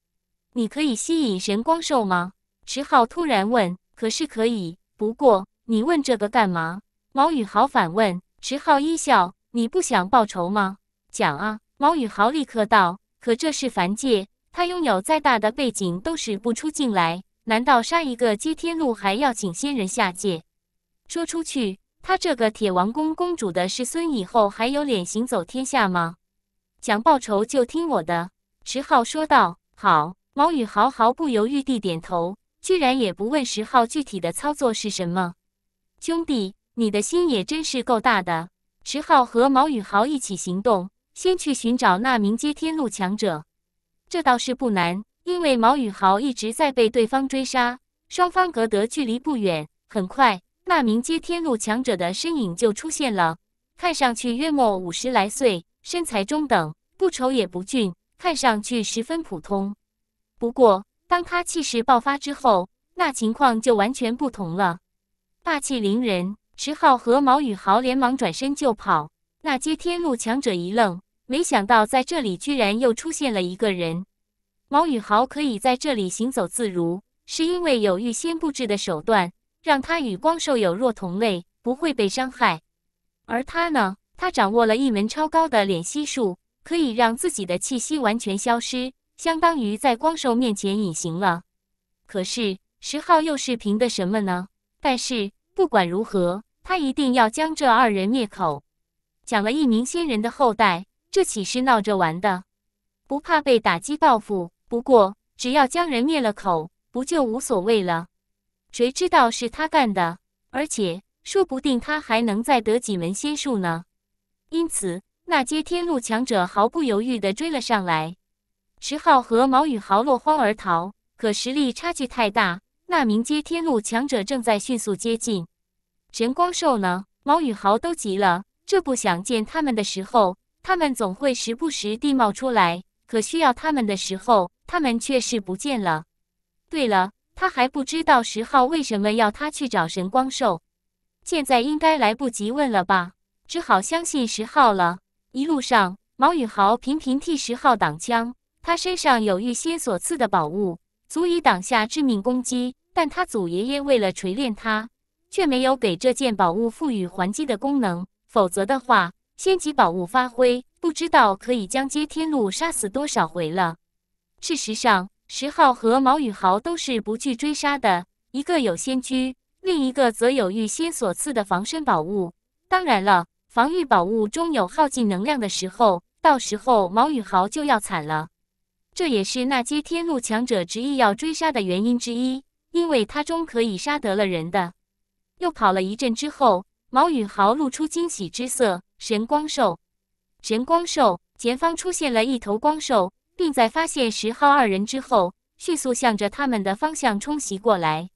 你可以吸引神光兽吗？池浩突然问。可是可以，不过你问这个干嘛？毛宇豪反问。池浩一笑：“你不想报仇吗？”讲啊！毛宇豪立刻道：“可这是凡界，他拥有再大的背景都使不出劲来。难道杀一个接天路还要请仙人下界？说出去。”他这个铁王宫公主的世孙，以后还有脸行走天下吗？想报仇就听我的。”石浩说道。“好。”毛宇豪毫不犹豫地点头，居然也不问石浩具体的操作是什么。兄弟，你的心也真是够大的。石浩和毛宇豪一起行动，先去寻找那名接天路强者。这倒是不难，因为毛宇豪一直在被对方追杀，双方隔得距离不远，很快。那名接天路强者的身影就出现了，看上去约莫五十来岁，身材中等，不丑也不俊，看上去十分普通。不过，当他气势爆发之后，那情况就完全不同了，霸气凌人。池浩和毛宇豪连忙转身就跑。那接天路强者一愣，没想到在这里居然又出现了一个人。毛宇豪可以在这里行走自如，是因为有预先布置的手段。让他与光兽有若同类，不会被伤害。而他呢？他掌握了一门超高的敛息术，可以让自己的气息完全消失，相当于在光兽面前隐形了。可是十号又是凭的什么呢？但是不管如何，他一定要将这二人灭口。抢了一名仙人的后代，这岂是闹着玩的？不怕被打击报复？不过只要将人灭了口，不就无所谓了？谁知道是他干的，而且说不定他还能再得几门仙术呢。因此，那接天路强者毫不犹豫的追了上来。石浩和毛宇豪落荒而逃，可实力差距太大，那名接天路强者正在迅速接近。神光兽呢？毛宇豪都急了。这不想见他们的时候，他们总会时不时地冒出来；可需要他们的时候，他们却是不见了。对了。他还不知道石浩为什么要他去找神光兽，现在应该来不及问了吧？只好相信石浩了。一路上，毛宇豪频频替石浩挡枪。他身上有玉仙所赐的宝物，足以挡下致命攻击。但他祖爷爷为了锤炼他，却没有给这件宝物赋予还击的功能。否则的话，仙级宝物发挥，不知道可以将接天路杀死多少回了。事实上。石浩和毛宇豪都是不惧追杀的，一个有仙居，另一个则有玉仙所赐的防身宝物。当然了，防御宝物终有耗尽能量的时候，到时候毛宇豪就要惨了。这也是那些天路强者执意要追杀的原因之一，因为他终可以杀得了人的。又跑了一阵之后，毛宇豪露出惊喜之色，神光兽，神光兽前方出现了一头光兽。并在发现石号二人之后，迅速向着他们的方向冲袭过来。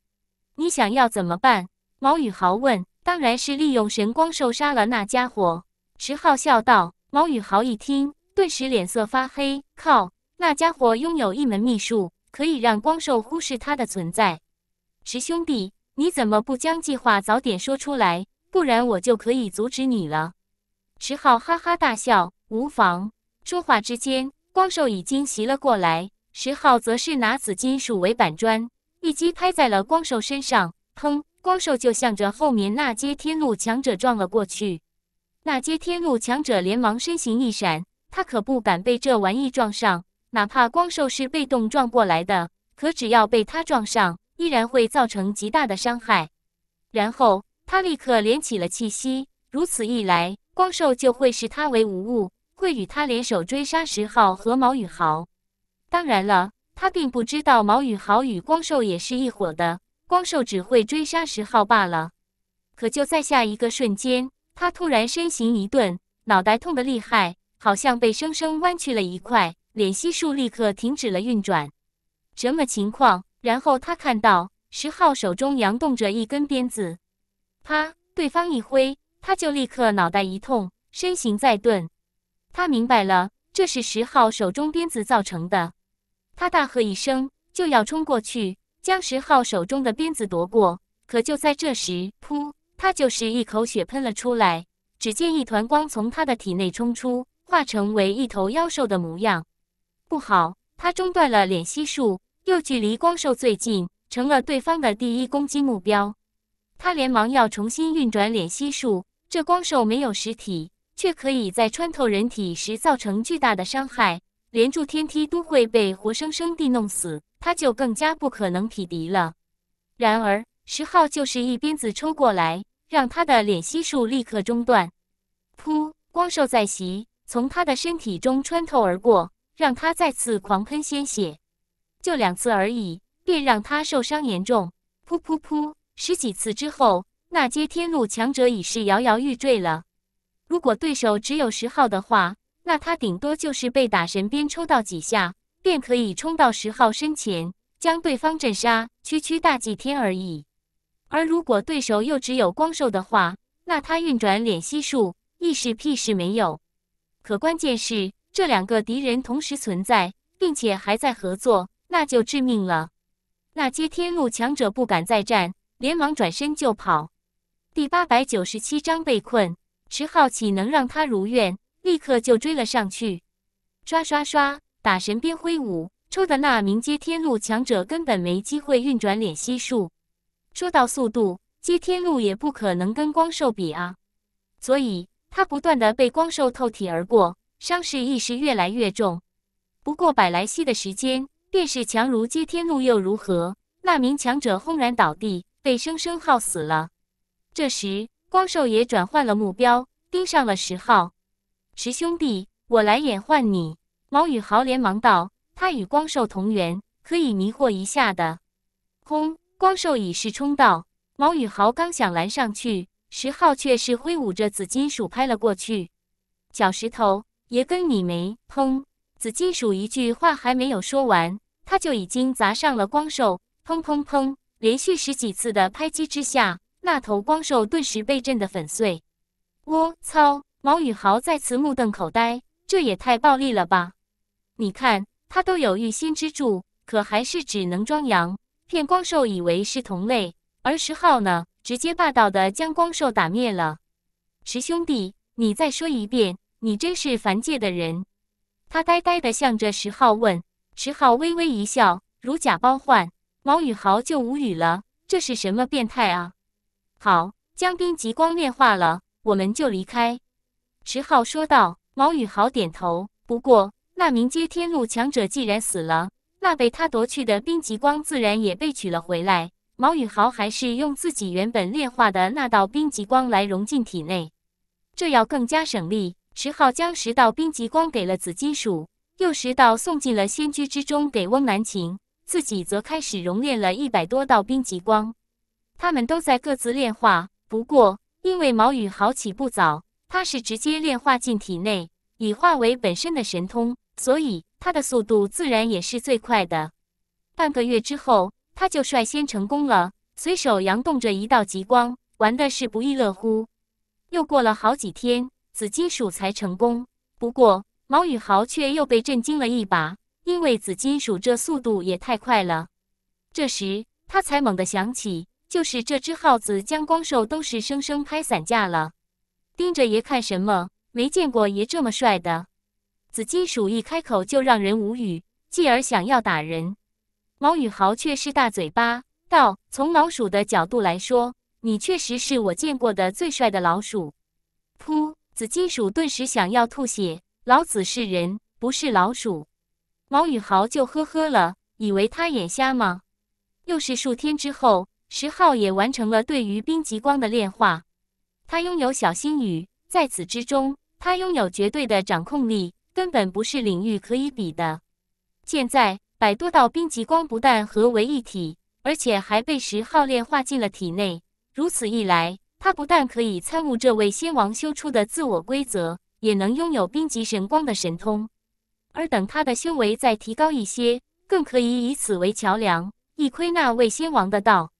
你想要怎么办？毛宇豪问。当然是利用神光兽杀了那家伙。池浩笑道。毛宇豪一听，顿时脸色发黑。靠，那家伙拥有一门秘术，可以让光兽忽视他的存在。十兄弟，你怎么不将计划早点说出来？不然我就可以阻止你了。池浩哈哈大笑。无妨。说话之间。光兽已经袭了过来，石昊则是拿紫金属为板砖一击拍在了光兽身上，砰！光兽就向着后面那阶天路强者撞了过去。那阶天路强者连忙身形一闪，他可不敢被这玩意撞上，哪怕光兽是被动撞过来的，可只要被他撞上，依然会造成极大的伤害。然后他立刻连起了气息，如此一来，光兽就会视他为无物。会与他联手追杀石昊和毛宇豪。当然了，他并不知道毛宇豪与光兽也是一伙的。光兽只会追杀石昊罢了。可就在下一个瞬间，他突然身形一顿，脑袋痛得厉害，好像被生生弯曲了一块。脸息数立刻停止了运转。什么情况？然后他看到石昊手中扬动着一根鞭子，啪！对方一挥，他就立刻脑袋一痛，身形再顿。他明白了，这是石浩手中鞭子造成的。他大喝一声，就要冲过去，将石浩手中的鞭子夺过。可就在这时，噗！他就是一口血喷了出来。只见一团光从他的体内冲出，化成为一头妖兽的模样。不好！他中断了敛息术，又距离光兽最近，成了对方的第一攻击目标。他连忙要重新运转敛息术，这光兽没有实体。却可以在穿透人体时造成巨大的伤害，连住天梯都会被活生生地弄死，他就更加不可能匹敌了。然而，石昊就是一鞭子抽过来，让他的脸息术立刻中断。噗！光兽在袭，从他的身体中穿透而过，让他再次狂喷鲜血。就两次而已，便让他受伤严重。噗噗噗！十几次之后，那接天路强者已是摇摇欲坠了。如果对手只有十号的话，那他顶多就是被打神鞭抽到几下，便可以冲到十号身前，将对方震杀，区区大祭天而已。而如果对手又只有光兽的话，那他运转敛息术，亦是屁事没有。可关键是这两个敌人同时存在，并且还在合作，那就致命了。那接天路强者不敢再战，连忙转身就跑。第八百九十七章被困。迟浩岂能让他如愿？立刻就追了上去，刷刷刷，打神鞭挥舞，抽的那名接天路强者根本没机会运转敛息术。说到速度，接天路也不可能跟光兽比啊，所以他不断的被光兽透体而过，伤势亦是越来越重。不过百来息的时间，便是强如接天路又如何？那名强者轰然倒地，被生生耗死了。这时。光兽也转换了目标，盯上了石昊。池兄弟，我来演唤你。”毛宇豪连忙道。他与光兽同源，可以迷惑一下的。轰！光兽已是冲到。毛宇豪刚想拦上去，石昊却是挥舞着紫金属拍了过去。“小石头，爷跟你没！”砰！紫金属一句话还没有说完，他就已经砸上了光兽。砰砰砰！连续十几次的拍击之下。那头光兽顿时被震得粉碎。我操！毛宇豪再次目瞪口呆，这也太暴力了吧？你看，他都有御心之助，可还是只能装羊，骗光兽以为是同类。而石浩呢，直接霸道的将光兽打灭了。石兄弟，你再说一遍，你真是凡界的人？他呆呆的向着石浩问。石浩微微一笑，如假包换。毛宇豪就无语了，这是什么变态啊？好，将冰极光炼化了，我们就离开。”池浩说道。毛宇豪点头。不过，那名接天路强者既然死了，那被他夺去的冰极光自然也被取了回来。毛宇豪还是用自己原本炼化的那道冰极光来融进体内，这要更加省力。池浩将十道冰极光给了紫金鼠，又十道送进了仙居之中给翁南晴，自己则开始熔炼了一百多道冰极光。他们都在各自炼化，不过因为毛宇豪起步早，他是直接炼化进体内，以化为本身的神通，所以他的速度自然也是最快的。半个月之后，他就率先成功了，随手扬动着一道极光，玩的是不亦乐乎。又过了好几天，紫金属才成功，不过毛宇豪却又被震惊了一把，因为紫金属这速度也太快了。这时他才猛地想起。就是这只耗子将光兽都是生生拍散架了，盯着爷看什么？没见过爷这么帅的。紫金鼠一开口就让人无语，继而想要打人。毛宇豪却是大嘴巴道：“从老鼠的角度来说，你确实是我见过的最帅的老鼠。”噗！紫金鼠顿时想要吐血，老子是人，不是老鼠。毛宇豪就呵呵了，以为他眼瞎吗？又是数天之后。石昊也完成了对于冰极光的炼化，他拥有小星宇，在此之中，他拥有绝对的掌控力，根本不是领域可以比的。现在，百多道冰极光不但合为一体，而且还被石昊炼化进了体内。如此一来，他不但可以参悟这位仙王修出的自我规则，也能拥有冰极神光的神通。而等他的修为再提高一些，更可以以此为桥梁，一窥那位仙王的道。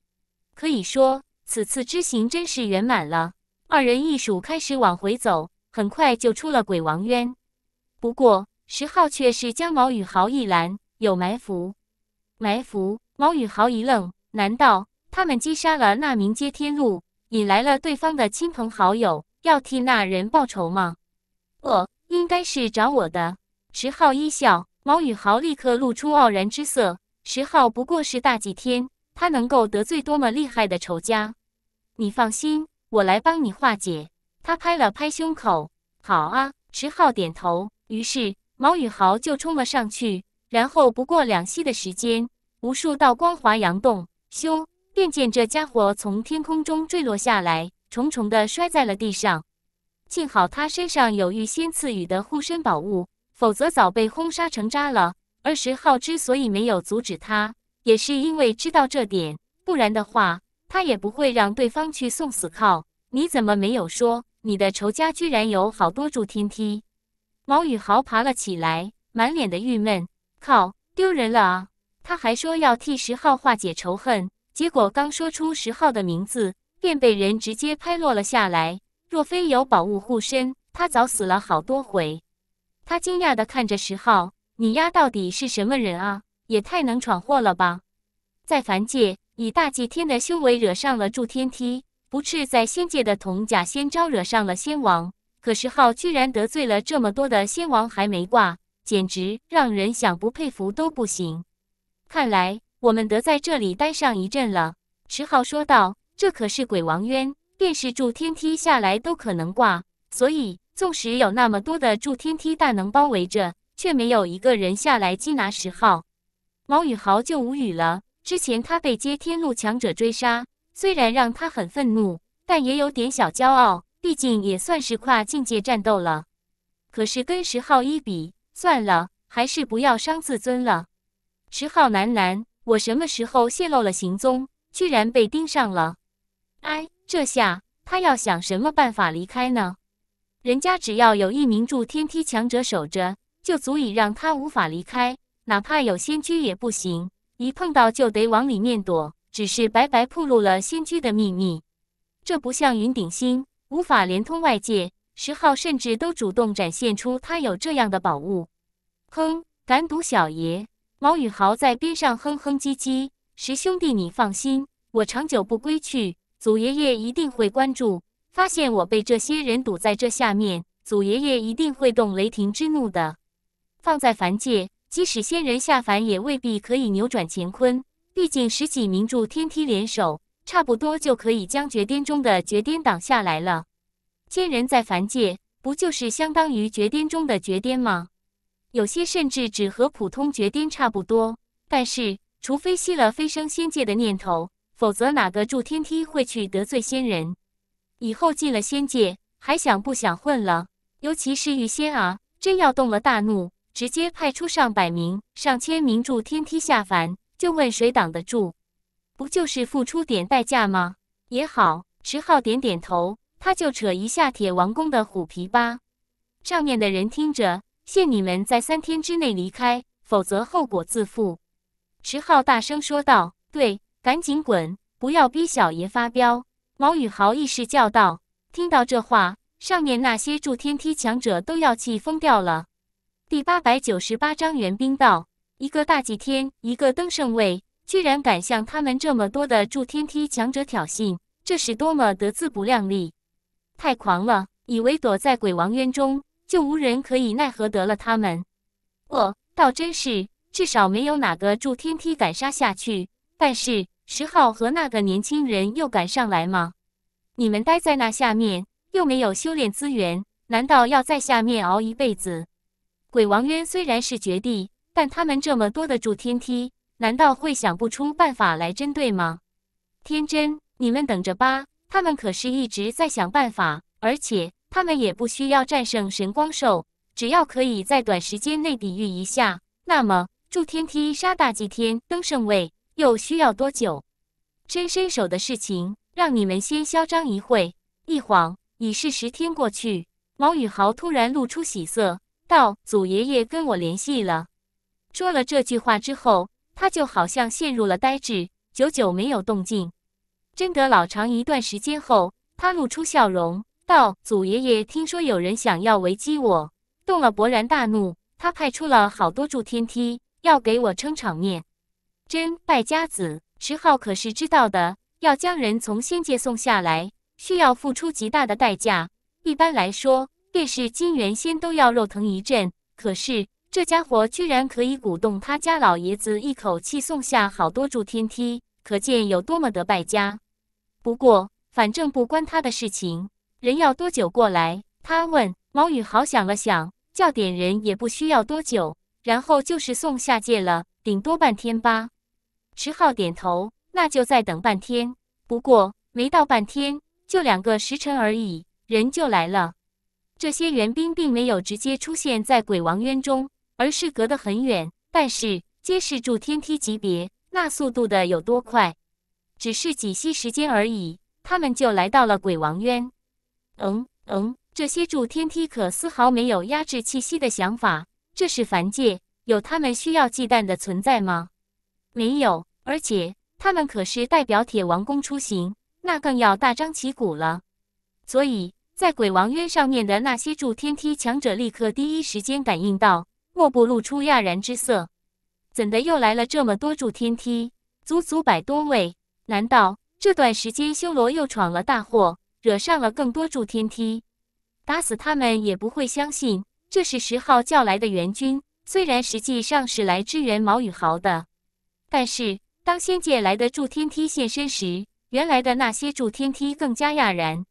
可以说，此次之行真是圆满了。二人一鼠开始往回走，很快就出了鬼王渊。不过，石浩却是将毛宇豪一拦，有埋伏。埋伏！毛宇豪一愣，难道他们击杀了那名接天路，引来了对方的亲朋好友，要替那人报仇吗？哦，应该是找我的。石浩一笑，毛宇豪立刻露出傲然之色。石浩不过是大祭天。他能够得罪多么厉害的仇家？你放心，我来帮你化解。他拍了拍胸口。好啊，石浩点头。于是毛宇豪就冲了上去，然后不过两息的时间，无数道光华扬动，咻！便见这家伙从天空中坠落下来，重重的摔在了地上。幸好他身上有玉仙赐予的护身宝物，否则早被轰杀成渣了。而石浩之所以没有阻止他。也是因为知道这点，不然的话，他也不会让对方去送死。靠！你怎么没有说？你的仇家居然有好多助听梯。毛宇豪爬了起来，满脸的郁闷。靠！丢人了啊！他还说要替十号化解仇恨，结果刚说出十号的名字，便被人直接拍落了下来。若非有宝物护身，他早死了好多回。他惊讶的看着十号：“你丫到底是什么人啊？”也太能闯祸了吧！在凡界以大祭天的修为惹上了铸天梯，不次在仙界的铜甲仙招惹上了仙王。可石昊居然得罪了这么多的仙王还没挂，简直让人想不佩服都不行。看来我们得在这里待上一阵了。”石昊说道，“这可是鬼王渊，便是铸天梯下来都可能挂，所以纵使有那么多的铸天梯大能包围着，却没有一个人下来缉拿石昊。”毛宇豪就无语了。之前他被接天路强者追杀，虽然让他很愤怒，但也有点小骄傲，毕竟也算是跨境界战斗了。可是跟十号一比，算了，还是不要伤自尊了。十号喃喃：“我什么时候泄露了行踪，居然被盯上了？”哎，这下他要想什么办法离开呢？人家只要有一名助天梯强者守着，就足以让他无法离开。哪怕有仙居也不行，一碰到就得往里面躲，只是白白暴露了仙居的秘密。这不像云顶星，无法连通外界。石昊甚至都主动展现出他有这样的宝物。哼，敢赌小爷！毛宇豪在边上哼哼唧唧：“石兄弟，你放心，我长久不归去，祖爷爷一定会关注。发现我被这些人堵在这下面，祖爷爷一定会动雷霆之怒的。放在凡界。”即使仙人下凡，也未必可以扭转乾坤。毕竟十几名筑天梯联手，差不多就可以将绝巅中的绝巅挡下来了。仙人在凡界，不就是相当于绝巅中的绝巅吗？有些甚至只和普通绝巅差不多。但是，除非熄了飞升仙界的念头，否则哪个筑天梯会去得罪仙人？以后进了仙界，还想不想混了？尤其是玉仙啊，真要动了大怒。直接派出上百名、上千名住天梯下凡，就问谁挡得住？不就是付出点代价吗？也好，池浩点点头，他就扯一下铁王宫的虎皮吧。上面的人听着，限你们在三天之内离开，否则后果自负。池浩大声说道：“对，赶紧滚，不要逼小爷发飙！”毛宇豪意识叫道。听到这话，上面那些住天梯强者都要气疯掉了。第八百九十八章援兵到。一个大祭天，一个登圣位，居然敢向他们这么多的筑天梯强者挑衅，这是多么的自不量力！太狂了，以为躲在鬼王渊中就无人可以奈何得了他们？哦，倒真是，至少没有哪个筑天梯敢杀下去。但是，十号和那个年轻人又敢上来吗？你们待在那下面，又没有修炼资源，难道要在下面熬一辈子？鬼王渊虽然是绝地，但他们这么多的铸天梯，难道会想不出办法来针对吗？天真，你们等着吧！他们可是一直在想办法，而且他们也不需要战胜神光兽，只要可以在短时间内抵御一下，那么铸天梯杀大祭天登圣位又需要多久？伸伸手的事情，让你们先嚣张一会。一晃已是十天过去，毛宇豪突然露出喜色。道祖爷爷跟我联系了，说了这句话之后，他就好像陷入了呆滞，久久没有动静。真得老长一段时间后，他露出笑容，道：“祖爷爷听说有人想要围击我，动了勃然大怒。他派出了好多柱天梯，要给我撑场面。真败家子，石浩可是知道的，要将人从仙界送下来，需要付出极大的代价。一般来说。”越是金元仙都要肉疼一阵，可是这家伙居然可以鼓动他家老爷子一口气送下好多柱天梯，可见有多么的败家。不过反正不关他的事情，人要多久过来？他问毛宇豪，想了想，叫点人也不需要多久，然后就是送下界了，顶多半天吧。池浩点头，那就再等半天。不过没到半天，就两个时辰而已，人就来了。这些援兵并没有直接出现在鬼王渊中，而是隔得很远，但是皆是住天梯级别，那速度的有多快？只是几息时间而已，他们就来到了鬼王渊。嗯嗯，这些住天梯可丝毫没有压制气息的想法，这是凡界有他们需要忌惮的存在吗？没有，而且他们可是代表铁王宫出行，那更要大张旗鼓了，所以。在鬼王渊上面的那些筑天梯强者，立刻第一时间感应到，莫不露出讶然之色。怎的又来了这么多筑天梯？足足百多位？难道这段时间修罗又闯了大祸，惹上了更多筑天梯？打死他们也不会相信，这是十号叫来的援军。虽然实际上是来支援毛宇豪的，但是当仙界来的助天梯现身时，原来的那些助天梯更加讶然。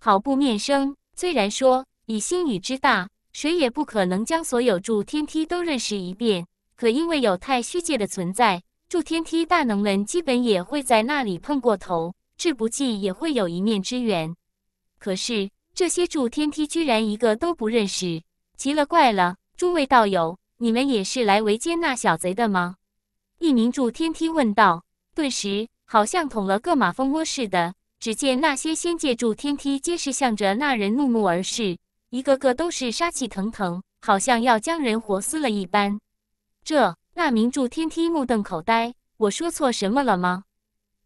毫不面生，虽然说以星宇之大，谁也不可能将所有筑天梯都认识一遍，可因为有太虚界的存在，筑天梯大能们基本也会在那里碰过头，至不济也会有一面之缘。可是这些筑天梯居然一个都不认识，奇了怪了！诸位道友，你们也是来围歼那小贼的吗？一名筑天梯问道，顿时好像捅了个马蜂窝似的。只见那些仙界住天梯皆是向着那人怒目而视，一个个都是杀气腾腾，好像要将人活撕了一般。这那名住天梯目瞪口呆：“我说错什么了吗？”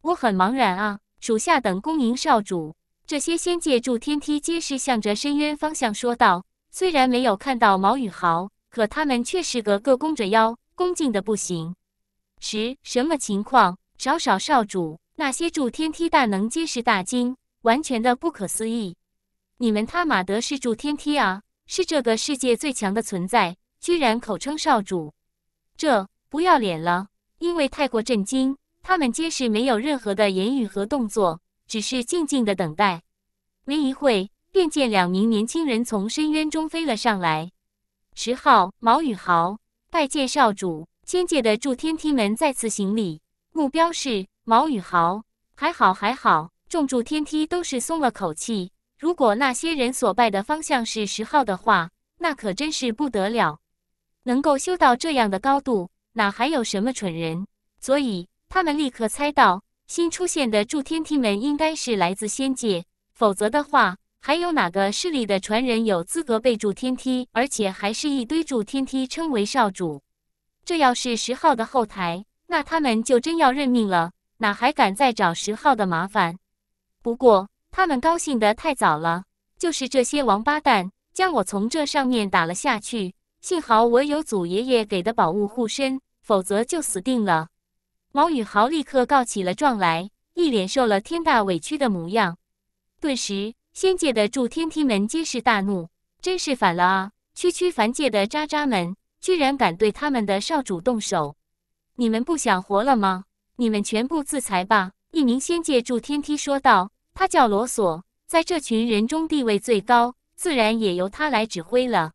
我很茫然啊！属下等恭迎少主。这些仙界住天梯皆是向着深渊方向说道：“虽然没有看到毛宇豪，可他们却是个个弓着腰，恭敬的不行。”十什么情况？少少少主。那些住天梯大能皆是大惊，完全的不可思议！你们他妈德是住天梯啊，是这个世界最强的存在，居然口称少主，这不要脸了！因为太过震惊，他们皆是没有任何的言语和动作，只是静静的等待。没一会，便见两名年轻人从深渊中飞了上来。十号毛宇豪拜见少主，千界的住天梯门再次行礼，目标是。毛宇豪还好还好，众筑天梯都是松了口气。如果那些人所拜的方向是十号的话，那可真是不得了。能够修到这样的高度，哪还有什么蠢人？所以他们立刻猜到，新出现的筑天梯们应该是来自仙界。否则的话，还有哪个势力的传人有资格被筑天梯，而且还是一堆筑天梯称为少主？这要是十号的后台，那他们就真要认命了。哪还敢再找十号的麻烦？不过他们高兴得太早了，就是这些王八蛋将我从这上面打了下去。幸好我有祖爷爷给的宝物护身，否则就死定了。毛宇豪立刻告起了状来，一脸受了天大委屈的模样。顿时，仙界的诸天梯门皆是大怒，真是反了啊！区区凡界的渣渣们，居然敢对他们的少主动手，你们不想活了吗？你们全部自裁吧！一名仙界筑天梯说道。他叫罗索，在这群人中地位最高，自然也由他来指挥了。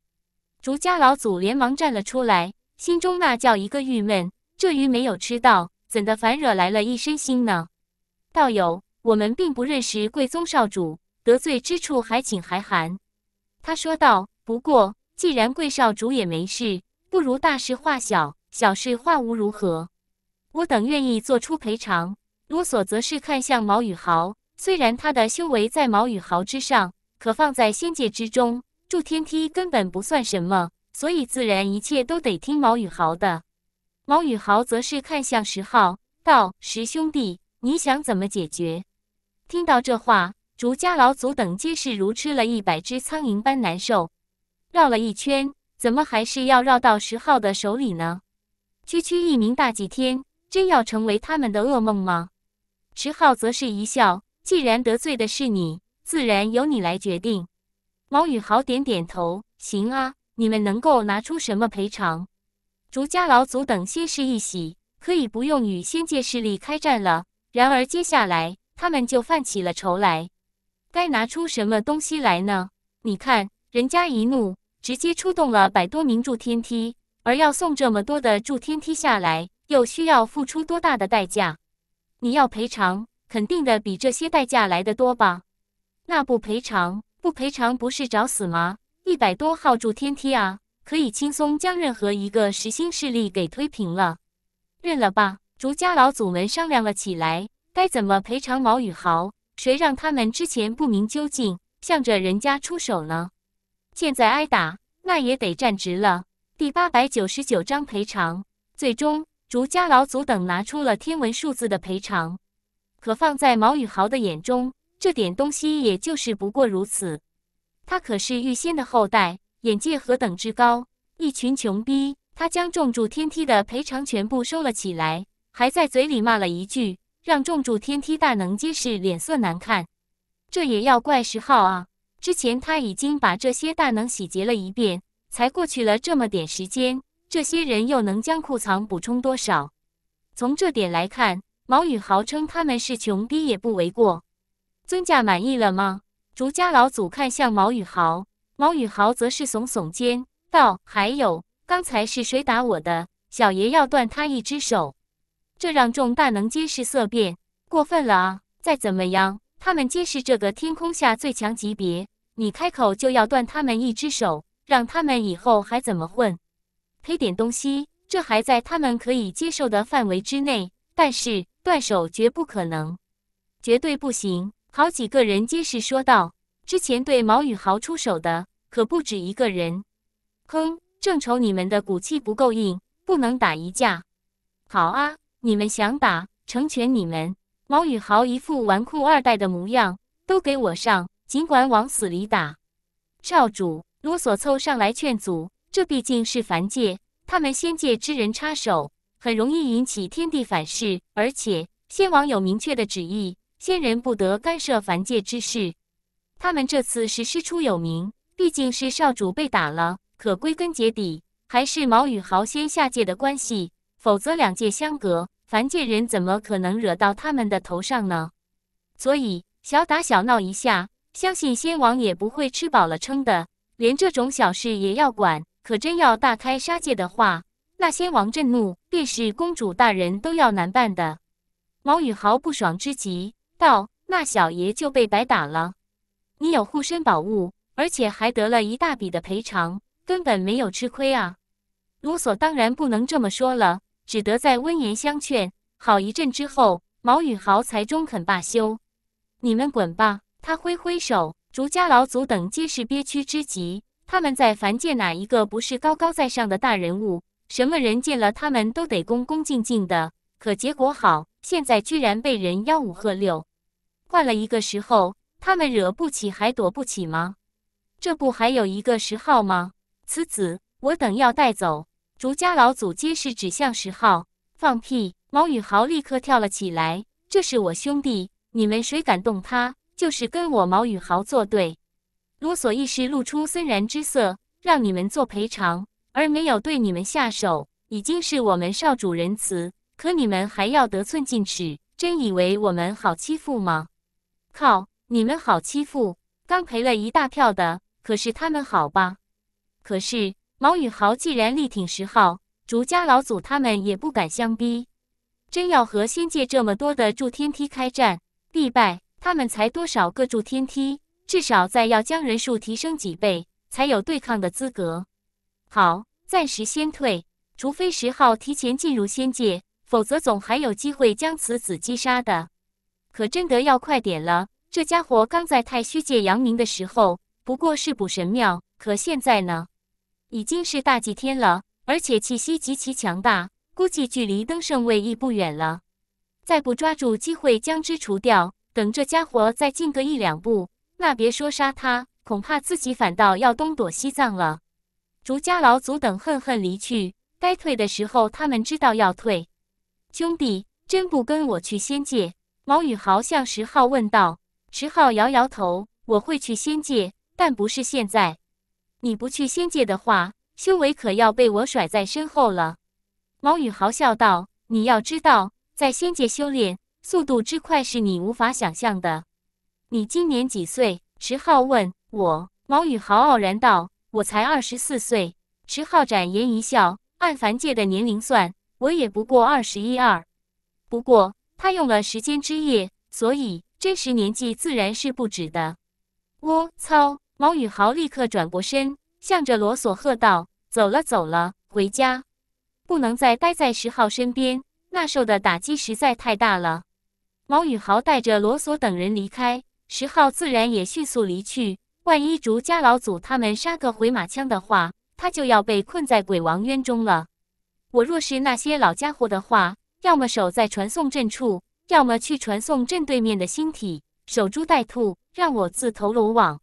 竹家老祖连忙站了出来，心中那叫一个郁闷，这鱼没有吃到，怎的反惹来了一身腥呢？道友，我们并不认识贵宗少主，得罪之处还请海涵。他说道。不过，既然贵少主也没事，不如大事化小，小事化无，如何？我等愿意做出赔偿。罗索则是看向毛宇豪，虽然他的修为在毛宇豪之上，可放在仙界之中，助天梯根本不算什么，所以自然一切都得听毛宇豪的。毛宇豪则是看向石昊，道：“石兄弟，你想怎么解决？”听到这话，竹家老祖等皆是如吃了一百只苍蝇般难受。绕了一圈，怎么还是要绕到石昊的手里呢？区区一名大祭天。真要成为他们的噩梦吗？池浩则是一笑，既然得罪的是你，自然由你来决定。毛宇豪点点头，行啊，你们能够拿出什么赔偿？竹家老祖等先是一喜，可以不用与仙界势力开战了。然而接下来他们就犯起了愁来，该拿出什么东西来呢？你看，人家一怒直接出动了百多名助天梯，而要送这么多的助天梯下来。又需要付出多大的代价？你要赔偿，肯定的比这些代价来得多吧？那不赔偿，不赔偿不是找死吗？一百多号住天梯啊，可以轻松将任何一个实心势力给推平了。认了吧！竹家老祖们商量了起来，该怎么赔偿毛宇豪？谁让他们之前不明究竟，向着人家出手呢？现在挨打，那也得站直了。第八百九十九章赔偿，最终。竹家老祖等拿出了天文数字的赔偿，可放在毛宇豪的眼中，这点东西也就是不过如此。他可是玉仙的后代，眼界何等之高！一群穷逼，他将重铸天梯的赔偿全部收了起来，还在嘴里骂了一句，让重铸天梯大能皆是脸色难看。这也要怪石昊啊！之前他已经把这些大能洗劫了一遍，才过去了这么点时间。这些人又能将库藏补充多少？从这点来看，毛宇豪称他们是穷逼也不为过。尊驾满意了吗？竹家老祖看向毛宇豪，毛宇豪则是耸耸肩道：“还有，刚才是谁打我的？小爷要断他一只手。”这让众大能皆是色变，过分了啊！再怎么样，他们皆是这个天空下最强级别，你开口就要断他们一只手，让他们以后还怎么混？黑点东西，这还在他们可以接受的范围之内。但是断手绝不可能，绝对不行！好几个人皆是说道：“之前对毛宇豪出手的可不止一个人。”哼，正愁你们的骨气不够硬，不能打一架。好啊，你们想打，成全你们。毛宇豪一副纨绔二代的模样，都给我上，尽管往死里打！少主，啰嗦凑上来劝阻。这毕竟是凡界，他们仙界之人插手，很容易引起天地反噬。而且仙王有明确的旨意，仙人不得干涉凡界之事。他们这次是师出有名，毕竟是少主被打了。可归根结底，还是毛与豪仙下界的关系。否则两界相隔，凡界人怎么可能惹到他们的头上呢？所以小打小闹一下，相信仙王也不会吃饱了撑的，连这种小事也要管。可真要大开杀戒的话，那先王震怒，便是公主大人都要难办的。毛宇豪不爽之极，道：“那小爷就被白打了，你有护身宝物，而且还得了一大笔的赔偿，根本没有吃亏啊！”鲁索当然不能这么说了，只得在温言相劝。好一阵之后，毛宇豪才中肯罢休。“你们滚吧！”他挥挥手，竹家老祖等皆是憋屈之极。他们在凡界哪一个不是高高在上的大人物？什么人见了他们都得恭恭敬敬的。可结果好，现在居然被人吆五喝六，换了一个时候，他们惹不起还躲不起吗？这不还有一个十号吗？此子，我等要带走。竹家老祖皆是指向十号，放屁！毛宇豪立刻跳了起来：“这是我兄弟，你们谁敢动他，就是跟我毛宇豪作对。”罗索一时露出森然之色，让你们做赔偿，而没有对你们下手，已经是我们少主仁慈。可你们还要得寸进尺，真以为我们好欺负吗？靠！你们好欺负？刚赔了一大票的，可是他们好吧？可是毛宇豪既然力挺十号，竹家老祖他们也不敢相逼。真要和仙界这么多的筑天梯开战，必败。他们才多少个筑天梯？至少再要将人数提升几倍，才有对抗的资格。好，暂时先退，除非十号提前进入仙界，否则总还有机会将此子击杀的。可真的要快点了，这家伙刚在太虚界扬名的时候不过是补神庙，可现在呢，已经是大祭天了，而且气息极其强大，估计距离登圣位亦不远了。再不抓住机会将之除掉，等这家伙再进个一两步。那别说杀他，恐怕自己反倒要东躲西藏了。竹家老祖等恨恨离去。该退的时候，他们知道要退。兄弟，真不跟我去仙界？毛宇豪向石浩问道。石浩摇摇头：“我会去仙界，但不是现在。你不去仙界的话，修为可要被我甩在身后了。”毛宇豪笑道：“你要知道，在仙界修炼速度之快，是你无法想象的。”你今年几岁？池浩问。我，毛宇豪傲然道：“我才二十四岁。”池浩展颜一笑，按凡界的年龄算，我也不过二十一二。不过他用了时间之夜，所以真实年纪自然是不止的。我操！毛宇豪立刻转过身，向着罗索喝道：“走了，走了，回家！不能再待在石浩身边，那受的打击实在太大了。”毛宇豪带着罗索等人离开。石浩自然也迅速离去。万一竹家老祖他们杀个回马枪的话，他就要被困在鬼王渊中了。我若是那些老家伙的话，要么守在传送阵处，要么去传送阵对面的星体守株待兔，让我自投罗网。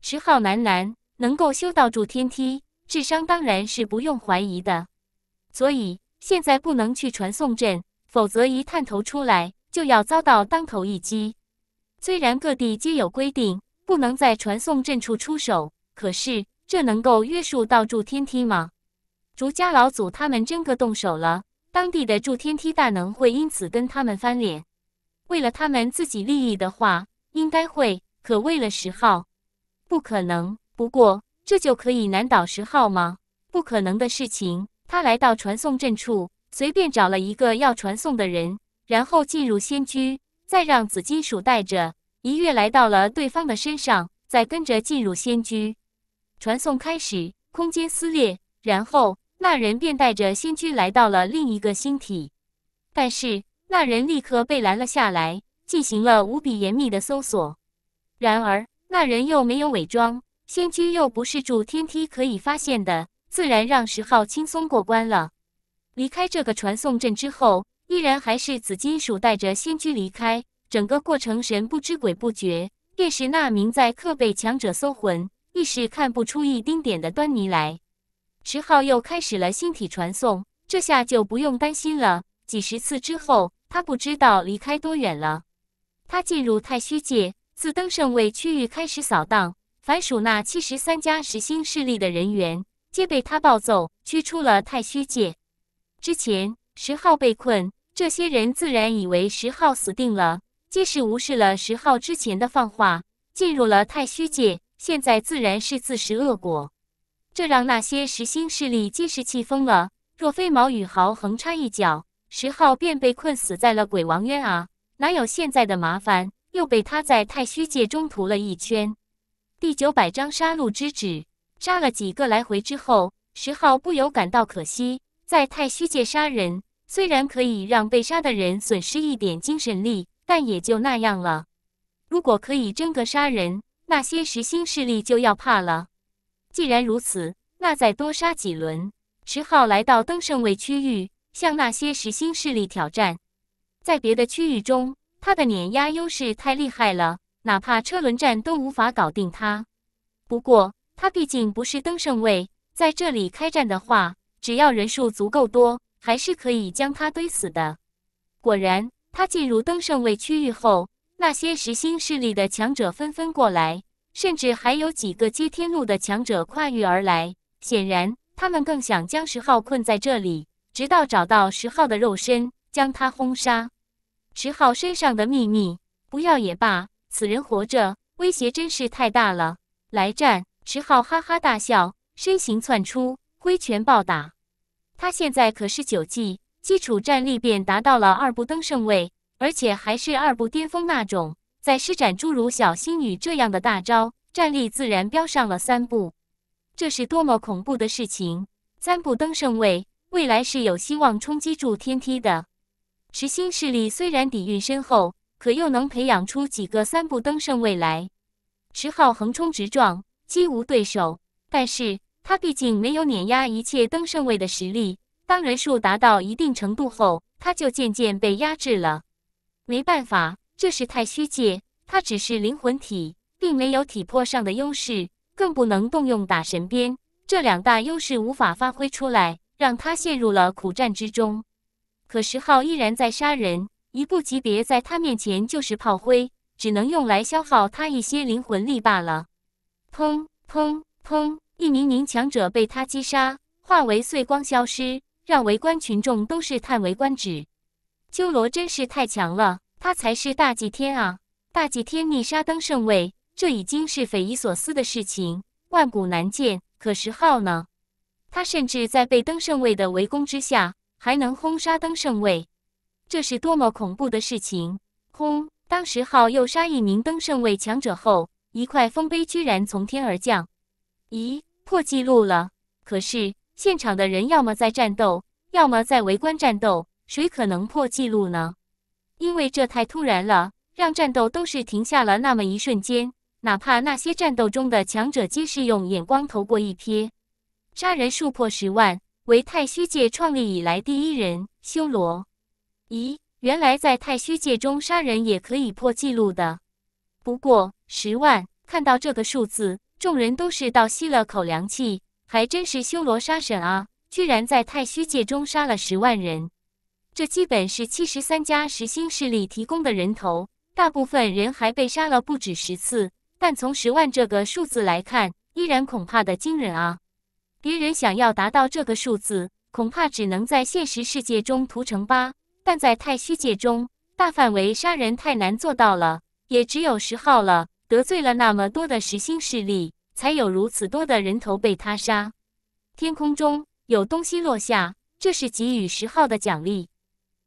石浩喃喃：“能够修道主天梯，智商当然是不用怀疑的。所以现在不能去传送阵，否则一探头出来，就要遭到当头一击。”虽然各地皆有规定，不能在传送阵处出手，可是这能够约束到筑天梯吗？竹家老祖他们真个动手了，当地的助天梯大能会因此跟他们翻脸？为了他们自己利益的话，应该会。可为了十号，不可能。不过这就可以难倒十号吗？不可能的事情。他来到传送阵处，随便找了一个要传送的人，然后进入仙居。再让紫金属带着一跃来到了对方的身上，再跟着进入仙居，传送开始，空间撕裂，然后那人便带着仙居来到了另一个星体。但是那人立刻被拦了下来，进行了无比严密的搜索。然而那人又没有伪装，仙居又不是住天梯可以发现的，自然让石昊轻松过关了。离开这个传送阵之后。依然还是紫金属带着仙居离开，整个过程神不知鬼不觉。便是那名在刻被强者搜魂，亦是看不出一丁点的端倪来。池浩又开始了星体传送，这下就不用担心了。几十次之后，他不知道离开多远了。他进入太虚界，自登圣位区域开始扫荡，凡属那七十三家十星势力的人员，皆被他暴揍，驱出了太虚界。之前十号被困。这些人自然以为十号死定了，皆是无视了十号之前的放话，进入了太虚界，现在自然是自食恶果。这让那些实心势力皆是气疯了。若非毛宇豪横插一脚，十号便被困死在了鬼王渊啊，哪有现在的麻烦？又被他在太虚界中屠了一圈。第九百张杀戮之纸，杀了几个来回之后，十号不由感到可惜，在太虚界杀人。虽然可以让被杀的人损失一点精神力，但也就那样了。如果可以真格杀人，那些实心势力就要怕了。既然如此，那再多杀几轮。迟浩来到登圣位区域，向那些实心势力挑战。在别的区域中，他的碾压优势太厉害了，哪怕车轮战都无法搞定他。不过，他毕竟不是登圣位，在这里开战的话，只要人数足够多。还是可以将他堆死的。果然，他进入登圣位区域后，那些实心势力的强者纷纷过来，甚至还有几个接天路的强者跨越而来。显然，他们更想将石浩困在这里，直到找到石浩的肉身，将他轰杀。石浩身上的秘密，不要也罢。此人活着，威胁真是太大了。来战！石浩哈哈大笑，身形窜出，挥拳暴打。他现在可是九季，基础战力便达到了二步登圣位，而且还是二步巅峰那种。在施展诸如小仙女这样的大招，战力自然飙上了三步。这是多么恐怖的事情！三步登圣位，未来是有希望冲击住天梯的。持星势力虽然底蕴深厚，可又能培养出几个三步登圣位来？持浩横冲直撞，几无对手。但是。他毕竟没有碾压一切登圣位的实力，当人数达到一定程度后，他就渐渐被压制了。没办法，这是太虚界，他只是灵魂体，并没有体魄上的优势，更不能动用打神鞭，这两大优势无法发挥出来，让他陷入了苦战之中。可石昊依然在杀人，一步级别在他面前就是炮灰，只能用来消耗他一些灵魂力罢了。砰砰砰！一名名强者被他击杀，化为碎光消失，让围观群众都是叹为观止。鸠罗真是太强了，他才是大祭天啊！大祭天逆杀登圣位，这已经是匪夷所思的事情，万古难见。可石昊呢？他甚至在被登圣位的围攻之下，还能轰杀登圣位，这是多么恐怖的事情！轰！当石昊又杀一名登圣位强者后，一块丰碑居然从天而降。咦，破记录了！可是现场的人要么在战斗，要么在围观战斗，谁可能破记录呢？因为这太突然了，让战斗都是停下了那么一瞬间，哪怕那些战斗中的强者皆是用眼光投过一瞥。杀人数破十万，为太虚界创立以来第一人。修罗，咦，原来在太虚界中杀人也可以破记录的。不过十万，看到这个数字。众人都是倒吸了口凉气，还真是修罗杀神啊！居然在太虚界中杀了十万人，这基本是七十三家十星势力提供的人头，大部分人还被杀了不止十次。但从十万这个数字来看，依然恐怕的惊人啊！别人想要达到这个数字，恐怕只能在现实世界中屠城吧，但在太虚界中，大范围杀人太难做到了，也只有十号了。得罪了那么多的实心势力，才有如此多的人头被他杀。天空中有东西落下，这是给予十号的奖励。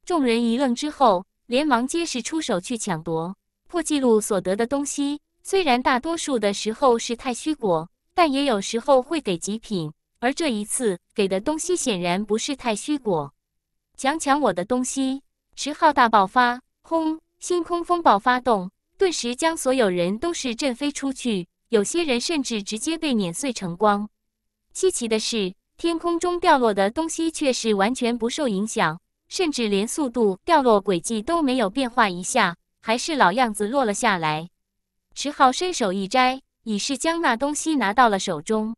众人一愣之后，连忙皆是出手去抢夺破纪录所得的东西。虽然大多数的时候是太虚果，但也有时候会给极品。而这一次给的东西显然不是太虚果。抢抢我的东西！十号大爆发，轰！星空风暴发动。顿时将所有人都是震飞出去，有些人甚至直接被碾碎成光。稀奇的是，天空中掉落的东西却是完全不受影响，甚至连速度、掉落轨迹都没有变化一下，还是老样子落了下来。池浩伸手一摘，已是将那东西拿到了手中。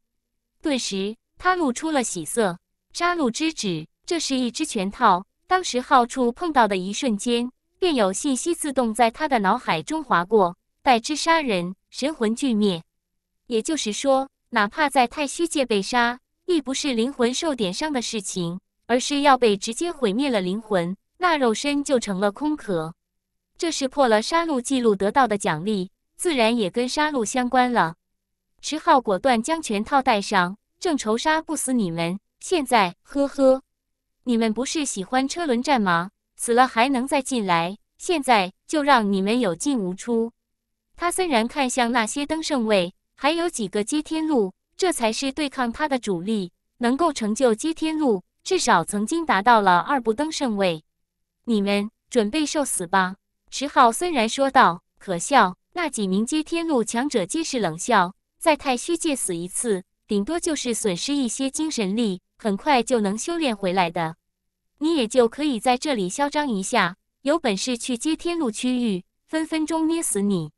顿时，他露出了喜色。杀戮之指，这是一只拳套。当时浩触碰到的一瞬间。便有信息自动在他的脑海中划过，待之杀人，神魂俱灭。也就是说，哪怕在太虚界被杀，亦不是灵魂受点伤的事情，而是要被直接毁灭了灵魂，那肉身就成了空壳。这是破了杀戮记录得到的奖励，自然也跟杀戮相关了。池浩果断将拳套戴上，正愁杀不死你们，现在，呵呵，你们不是喜欢车轮战吗？死了还能再进来，现在就让你们有进无出。他虽然看向那些登圣位，还有几个接天路，这才是对抗他的主力。能够成就接天路，至少曾经达到了二步登圣位。你们准备受死吧！池浩森然说道。可笑，那几名接天路强者皆是冷笑，在太虚界死一次，顶多就是损失一些精神力，很快就能修炼回来的。你也就可以在这里嚣张一下，有本事去接天路区域，分分钟捏死你！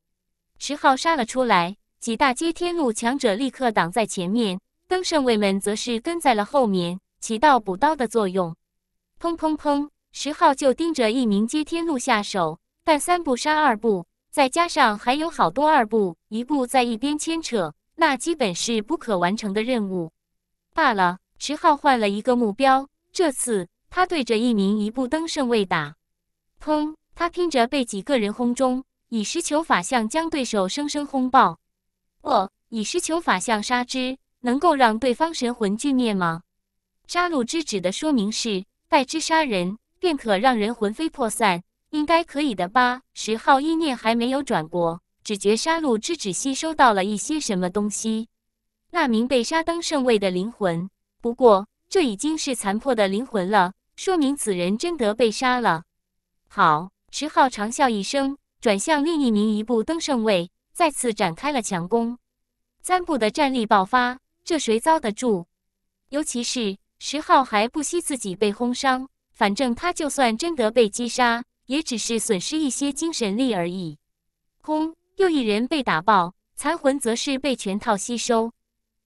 石号杀了出来，几大接天路强者立刻挡在前面，登圣卫们则是跟在了后面，起到补刀的作用。砰砰砰！石号就盯着一名接天路下手，但三步杀二步，再加上还有好多二步、一步在一边牵扯，那基本是不可完成的任务。罢了，石号换了一个目标，这次。他对着一名一步登圣位打，砰！他拼着被几个人轰中，以石球法相将对手生生轰爆。哦，以石球法相杀之，能够让对方神魂俱灭吗？杀戮之指的说明是，败之杀人，便可让人魂飞魄散，应该可以的吧？十号意念还没有转过，只觉杀戮之指吸收到了一些什么东西。那名被杀登圣位的灵魂，不过这已经是残破的灵魂了。说明此人真得被杀了。好，石昊长笑一声，转向另一名一步登圣位，再次展开了强攻。三步的战力爆发，这谁遭得住？尤其是石昊还不惜自己被轰伤，反正他就算真得被击杀，也只是损失一些精神力而已。轰！又一人被打爆，残魂则是被全套吸收。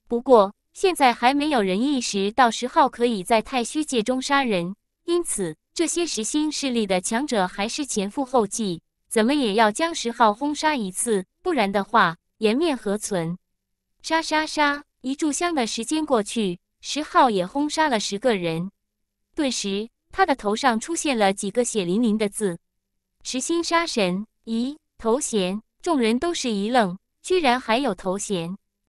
不过现在还没有人意识到石昊可以在太虚界中杀人。因此，这些实心势力的强者还是前赴后继，怎么也要将石昊轰杀一次，不然的话，颜面何存？杀杀杀！一炷香的时间过去，石昊也轰杀了十个人，顿时他的头上出现了几个血淋淋的字：“实心杀神。”咦，头衔？众人都是一愣，居然还有头衔。